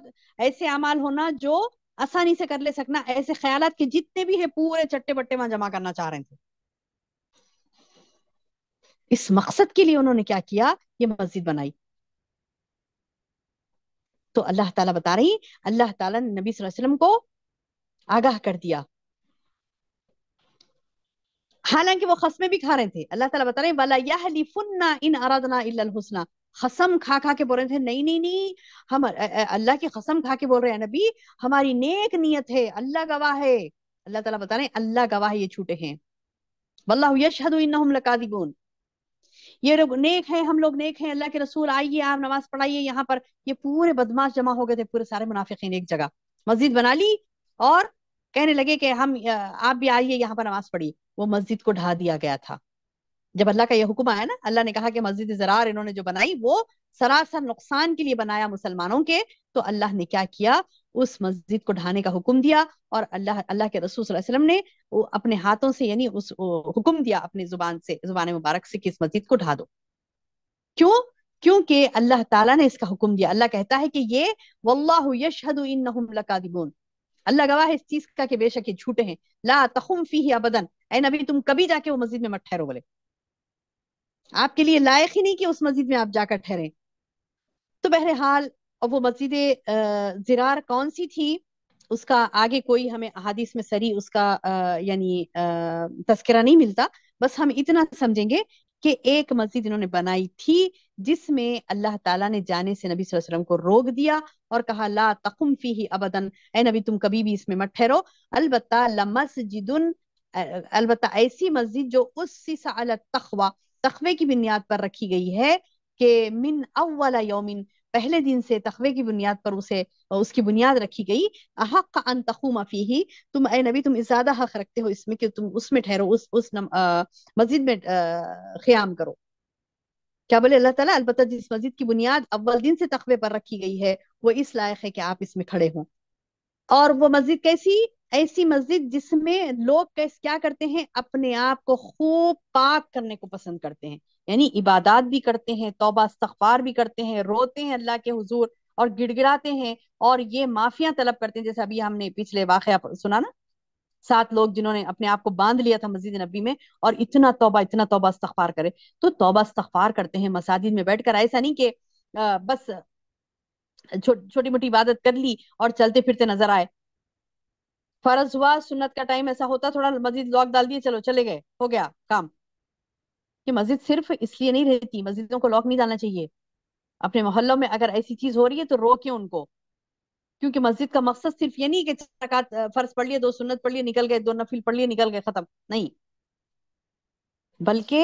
[SPEAKER 2] ऐसे अमाल होना जो आसानी से कर ले सकना ऐसे ख्याल के जितने भी है पूरे चट्टे बट्टे वहां जमा करना चाह रहे थे इस मकसद के लिए उन्होंने क्या किया ये मस्जिद बनाई तो अल्लाह ताला बता रही अल्लाह ताला ने नबी वसल्लम को आगाह कर दिया हालांकि वो खसमे भी खा रहे थे अल्लाह ताला बता रहे वाला यह इन अराधना इल्ल हुसना कसम खा खा के बोल रहे थे नहीं नहीं नहीं हम अल्लाह की कसम खा के बोल रहे हैं नबी हमारी नेक नीयत है अल्लाह गवाह है अल्लाह ताला बता रहे हैं अल्लाह गवाह ये छूटे हैं वल्लाहु यशहदु इन्नहुम लकाज़िबून ये लोग नेक हैं हम लोग नेक हैं अल्लाह के रसूल आइए आप नमाज पढ़ाइए यहाँ पर ये पूरे बदमाश जमा हो गए थे पूरे सारे मुनाफिकीन एक जगह मस्जिद बना ली और कहने लगे कि हम आप भी आइए यहाँ पर नमाज पढ़िए वो मस्जिद को ढा दिया गया था जब अल्लाह का यह हुक्म आया ना अल्लाह ने कहा कि मस्जिद जरार इन्होंने जो बनाई वो सरासर नुकसान के लिए बनाया मुसलमानों के तो अल्लाह ने क्या किया उस मस्जिद को ढाने का हुक्म दिया और अल्लाह अल्लाह के रसूल वसल्लम ने अपने हाथों से यानी उस हुक्म दिया अपनी जुबान से जुबान मुबारक से कि इस मस्जिद को ढा दो क्यों क्योंकि अल्लाह ताला ने इसका हुक्म दिया अल्लाह कहता है कि ये वल्लाहु यशहदु इन्नहुम लकादिबून अल्लाह गवाह है इस चीज का कि बेशक ये झूठे हैं ला तखुम फीही अबदन ए नबी तुम कभी जाके वो मस्जिद में मत ठहरो बोले आपके लिए लायक ही नहीं कि उस मस्जिद में आप जाकर ठहरे तो बहरहाल वो मस्जिद जरार कौन सी थी उसका आगे कोई हमें अहादीस में सरी उसका यानी तस्करा नहीं मिलता बस हम इतना समझेंगे कि एक मस्जिद इन्होंने बनाई थी जिसमें अल्लाह ताला ने जाने से नबी वसल्लम को रोक दिया और कहा ला तकुम फी ही अबदन ए नबी तुम कभी भी इसमें मत ठहरो अलबत्ता मस्जिद अलबत् ऐसी मस्जिद जो उस तखवा तखबे की बुनियाद पर रखी गई है कि मिन अव्वल यौमिन पहले दिन से तखवे की बुनियाद पर उसे उसकी बुनियाद रखी गई हक अन तखुमा फी तुम ए नबी तुम ज्यादा हक रखते हो इसमें कि तुम उसमें ठहरो उस उस मस्जिद में ख्याम करो क्या बोले अल्लाह ताला अलबत्ता जिस मस्जिद की बुनियाद अव्वल दिन से तखबे पर रखी गई है वो इस लायक है कि आप इसमें खड़े हों और वो मस्जिद कैसी ऐसी मस्जिद जिसमें लोग कैसे क्या करते हैं अपने आप को खूब पाक करने को पसंद करते हैं यानी इबादत भी करते हैं तोबा इस्तगफार भी करते हैं रोते हैं अल्लाह के हुजूर और गिड़गिड़ाते हैं और ये माफिया तलब करते हैं जैसे अभी हमने पिछले वाक़ सुना ना सात लोग जिन्होंने अपने आप को बांध लिया था मस्जिद नबी में और इतना तोबा इतना तोबा इस्तफार करे तो तोबा इस्तफार करते हैं मसाजिद में बैठकर ऐसा नहीं कि बस छोटी मोटी इबादत कर ली और चलते फिरते नजर आए फर्ज हुआ सुन्नत का टाइम ऐसा होता थोड़ा मस्जिद लॉक डाल दिए चलो चले गए हो गया काम कि मस्जिद सिर्फ इसलिए नहीं रहती मस्जिदों को लॉक नहीं डालना चाहिए अपने मोहल्लों में अगर ऐसी चीज हो रही है तो रोके उनको क्योंकि मस्जिद का मकसद सिर्फ ये नहीं कि फर्ज पढ़ लिए दो सुन्नत पढ़ लिए निकल गए दो नफिल पढ़ लिए निकल गए खत्म नहीं बल्कि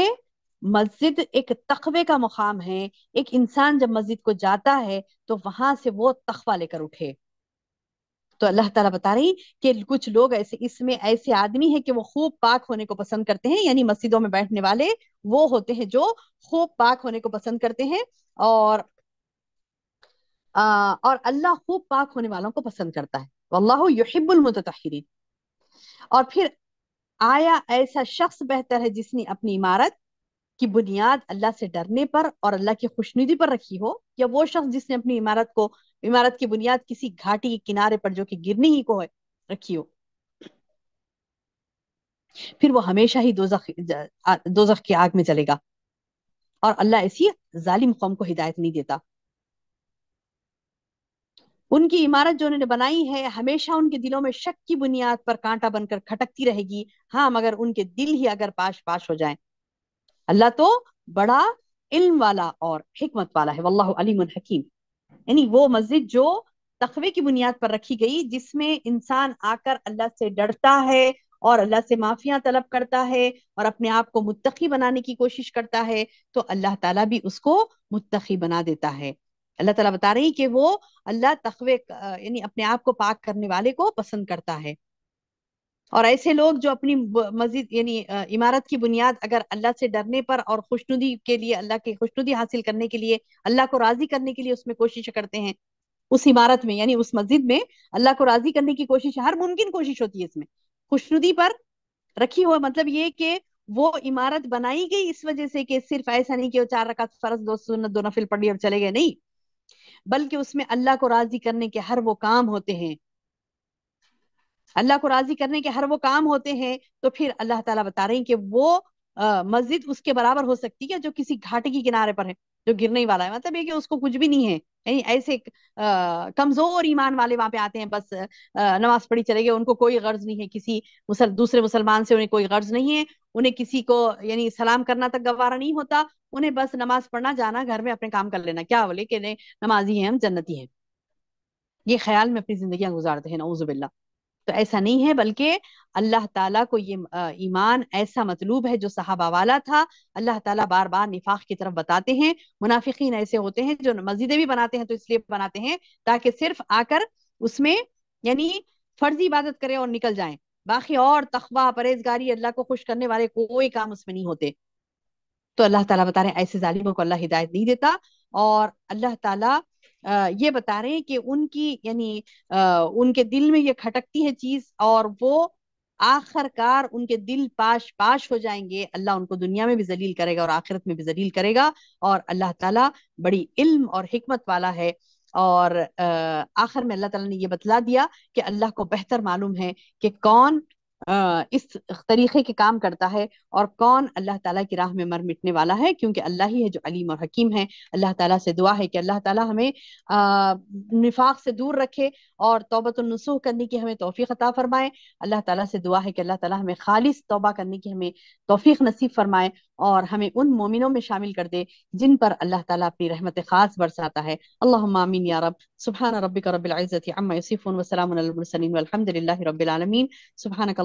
[SPEAKER 2] मस्जिद एक तखबे का मुकाम है एक इंसान जब मस्जिद को जाता है तो वहां से वो तखबा लेकर उठे तो अल्लाह ताला बता रही कि कुछ लोग ऐसे इसमें ऐसे आदमी है कि वो खूब पाक होने को पसंद करते हैं यानी मस्जिदों में बैठने वाले वो होते हैं जो खूब पाक होने को पसंद करते हैं और आ, और अल्लाह खूब पाक होने वालों को पसंद करता है अल्लाह युहिब्बुल और फिर आया ऐसा शख्स बेहतर है जिसने अपनी इमारत की बुनियाद अल्लाह से डरने पर और अल्लाह की खुशनुदी पर रखी हो या वो शख्स जिसने अपनी इमारत को इमारत की बुनियाद किसी घाटी के किनारे पर जो कि गिरने ही को है रखी हो फिर वो हमेशा ही दोजख दोजख की आग में चलेगा और अल्लाह इसी जालिम कौम को हिदायत नहीं देता उनकी इमारत जो उन्होंने बनाई है हमेशा उनके दिलों में शक की बुनियाद पर कांटा बनकर खटकती रहेगी हाँ मगर उनके दिल ही अगर पाश पाश हो जाए अल्लाह तो बड़ा इल्म वाला और हिकमत वाला है वल्लाह अलीम हकीम यानी वो मस्जिद जो तखबे की बुनियाद पर रखी गई जिसमें इंसान आकर अल्लाह से डरता है और अल्लाह से माफिया तलब करता है और अपने आप को मुत्तकी बनाने की कोशिश करता है तो अल्लाह ताला भी उसको मुत्तकी बना देता है अल्लाह ताला बता रही कि वो अल्लाह तखवे यानी अपने आप को पाक करने वाले को पसंद करता है और ऐसे लोग जो अपनी मस्जिद यानी इमारत की बुनियाद अगर अल्लाह से डरने पर और खुशनुदी के लिए अल्लाह की खुशनुदी हासिल करने के लिए अल्लाह को राजी करने के लिए उसमें कोशिश करते हैं उस इमारत में यानी उस मस्जिद में अल्लाह को राजी करने की कोशिश हर मुमकिन कोशिश होती है इसमें खुशनुदी पर रखी हुआ मतलब ये कि वो इमारत बनाई गई इस वजह से कि सिर्फ ऐसा नहीं कि वो चार रकात फर्ज दो सुन्नत दो नफिल पढ़ी और चले गए नहीं बल्कि उसमें अल्लाह को राजी करने के हर वो काम होते हैं अल्लाह को राजी करने के हर वो काम होते हैं तो फिर अल्लाह ताला बता रहे हैं कि वो मस्जिद उसके बराबर हो सकती है जो किसी घाट के किनारे पर है जो गिरने वाला है मतलब ये कि उसको कुछ भी नहीं है यानी ऐसे अः कमजोर ईमान वाले वहां पे आते हैं बस नमाज पढ़ी चले गए उनको कोई गर्ज नहीं है किसी मुसल दूसरे मुसलमान से उन्हें कोई गर्ज नहीं है उन्हें किसी को यानी सलाम करना तक गवारा नहीं होता उन्हें बस नमाज पढ़ना जाना घर में अपने काम कर लेना क्या बोले कि नमाजी है हम जन्नती है ये ख्याल में अपनी जिंदगी गुजारते हैं नवजुबिल्ला तो ऐसा नहीं है बल्कि अल्लाह ताला को ये ईमान ऐसा मतलूब है जो सहाबा वाला था अल्लाह ताला बार बार निफाक की तरफ बताते हैं मुनाफिकीन ऐसे होते हैं जो मस्जिदें भी बनाते हैं तो इसलिए बनाते हैं ताकि सिर्फ आकर उसमें यानी फर्जी इबादत करें और निकल जाए बाकी और तखबा परहेजगारी अल्लाह को खुश करने वाले कोई काम उसमें नहीं होते तो अल्लाह ताला बता रहे हैं ऐसे जालिमों को अल्लाह हिदायत नहीं देता और अल्लाह ताला ये बता रहे हैं कि उनकी यानी उनके दिल में ये खटकती है चीज और वो आखिरकार उनके दिल पाश पाश हो जाएंगे अल्लाह उनको दुनिया में भी जलील करेगा और आखिरत में भी जलील करेगा और अल्लाह ताला बड़ी इल्म और हिकमत वाला है और आखिर में अल्लाह ताला ने ये बतला दिया कि अल्लाह को बेहतर मालूम है कि कौन इस तरीके के काम करता है और कौन अल्लाह ताला की राह में मर मिटने वाला है क्योंकि अल्लाह ही है जो अलीम और हकीम है अल्लाह ताला से दुआ है कि अल्लाह ताला हमें निफाक से दूर रखे और तोबतुलनसूह करने की हमें तोफ़ी अता फरमाए अल्लाह ताला से दुआ है कि अल्लाह ताला हमें खालिस तोबा करने की हमें तोफ़ी नसीब फरमाए और हमें उन मोमिनों में शामिल कर दे जिन पर अल्लाह ताला अपनी रहमत ख़ास बरसाता है अल्लाह मामीन या रब सुबहान रबिक रबिलज़त अम्मा यसीफ़ुन वसलामसलिन अलहमदिल्ला रबालमीन सुबहानक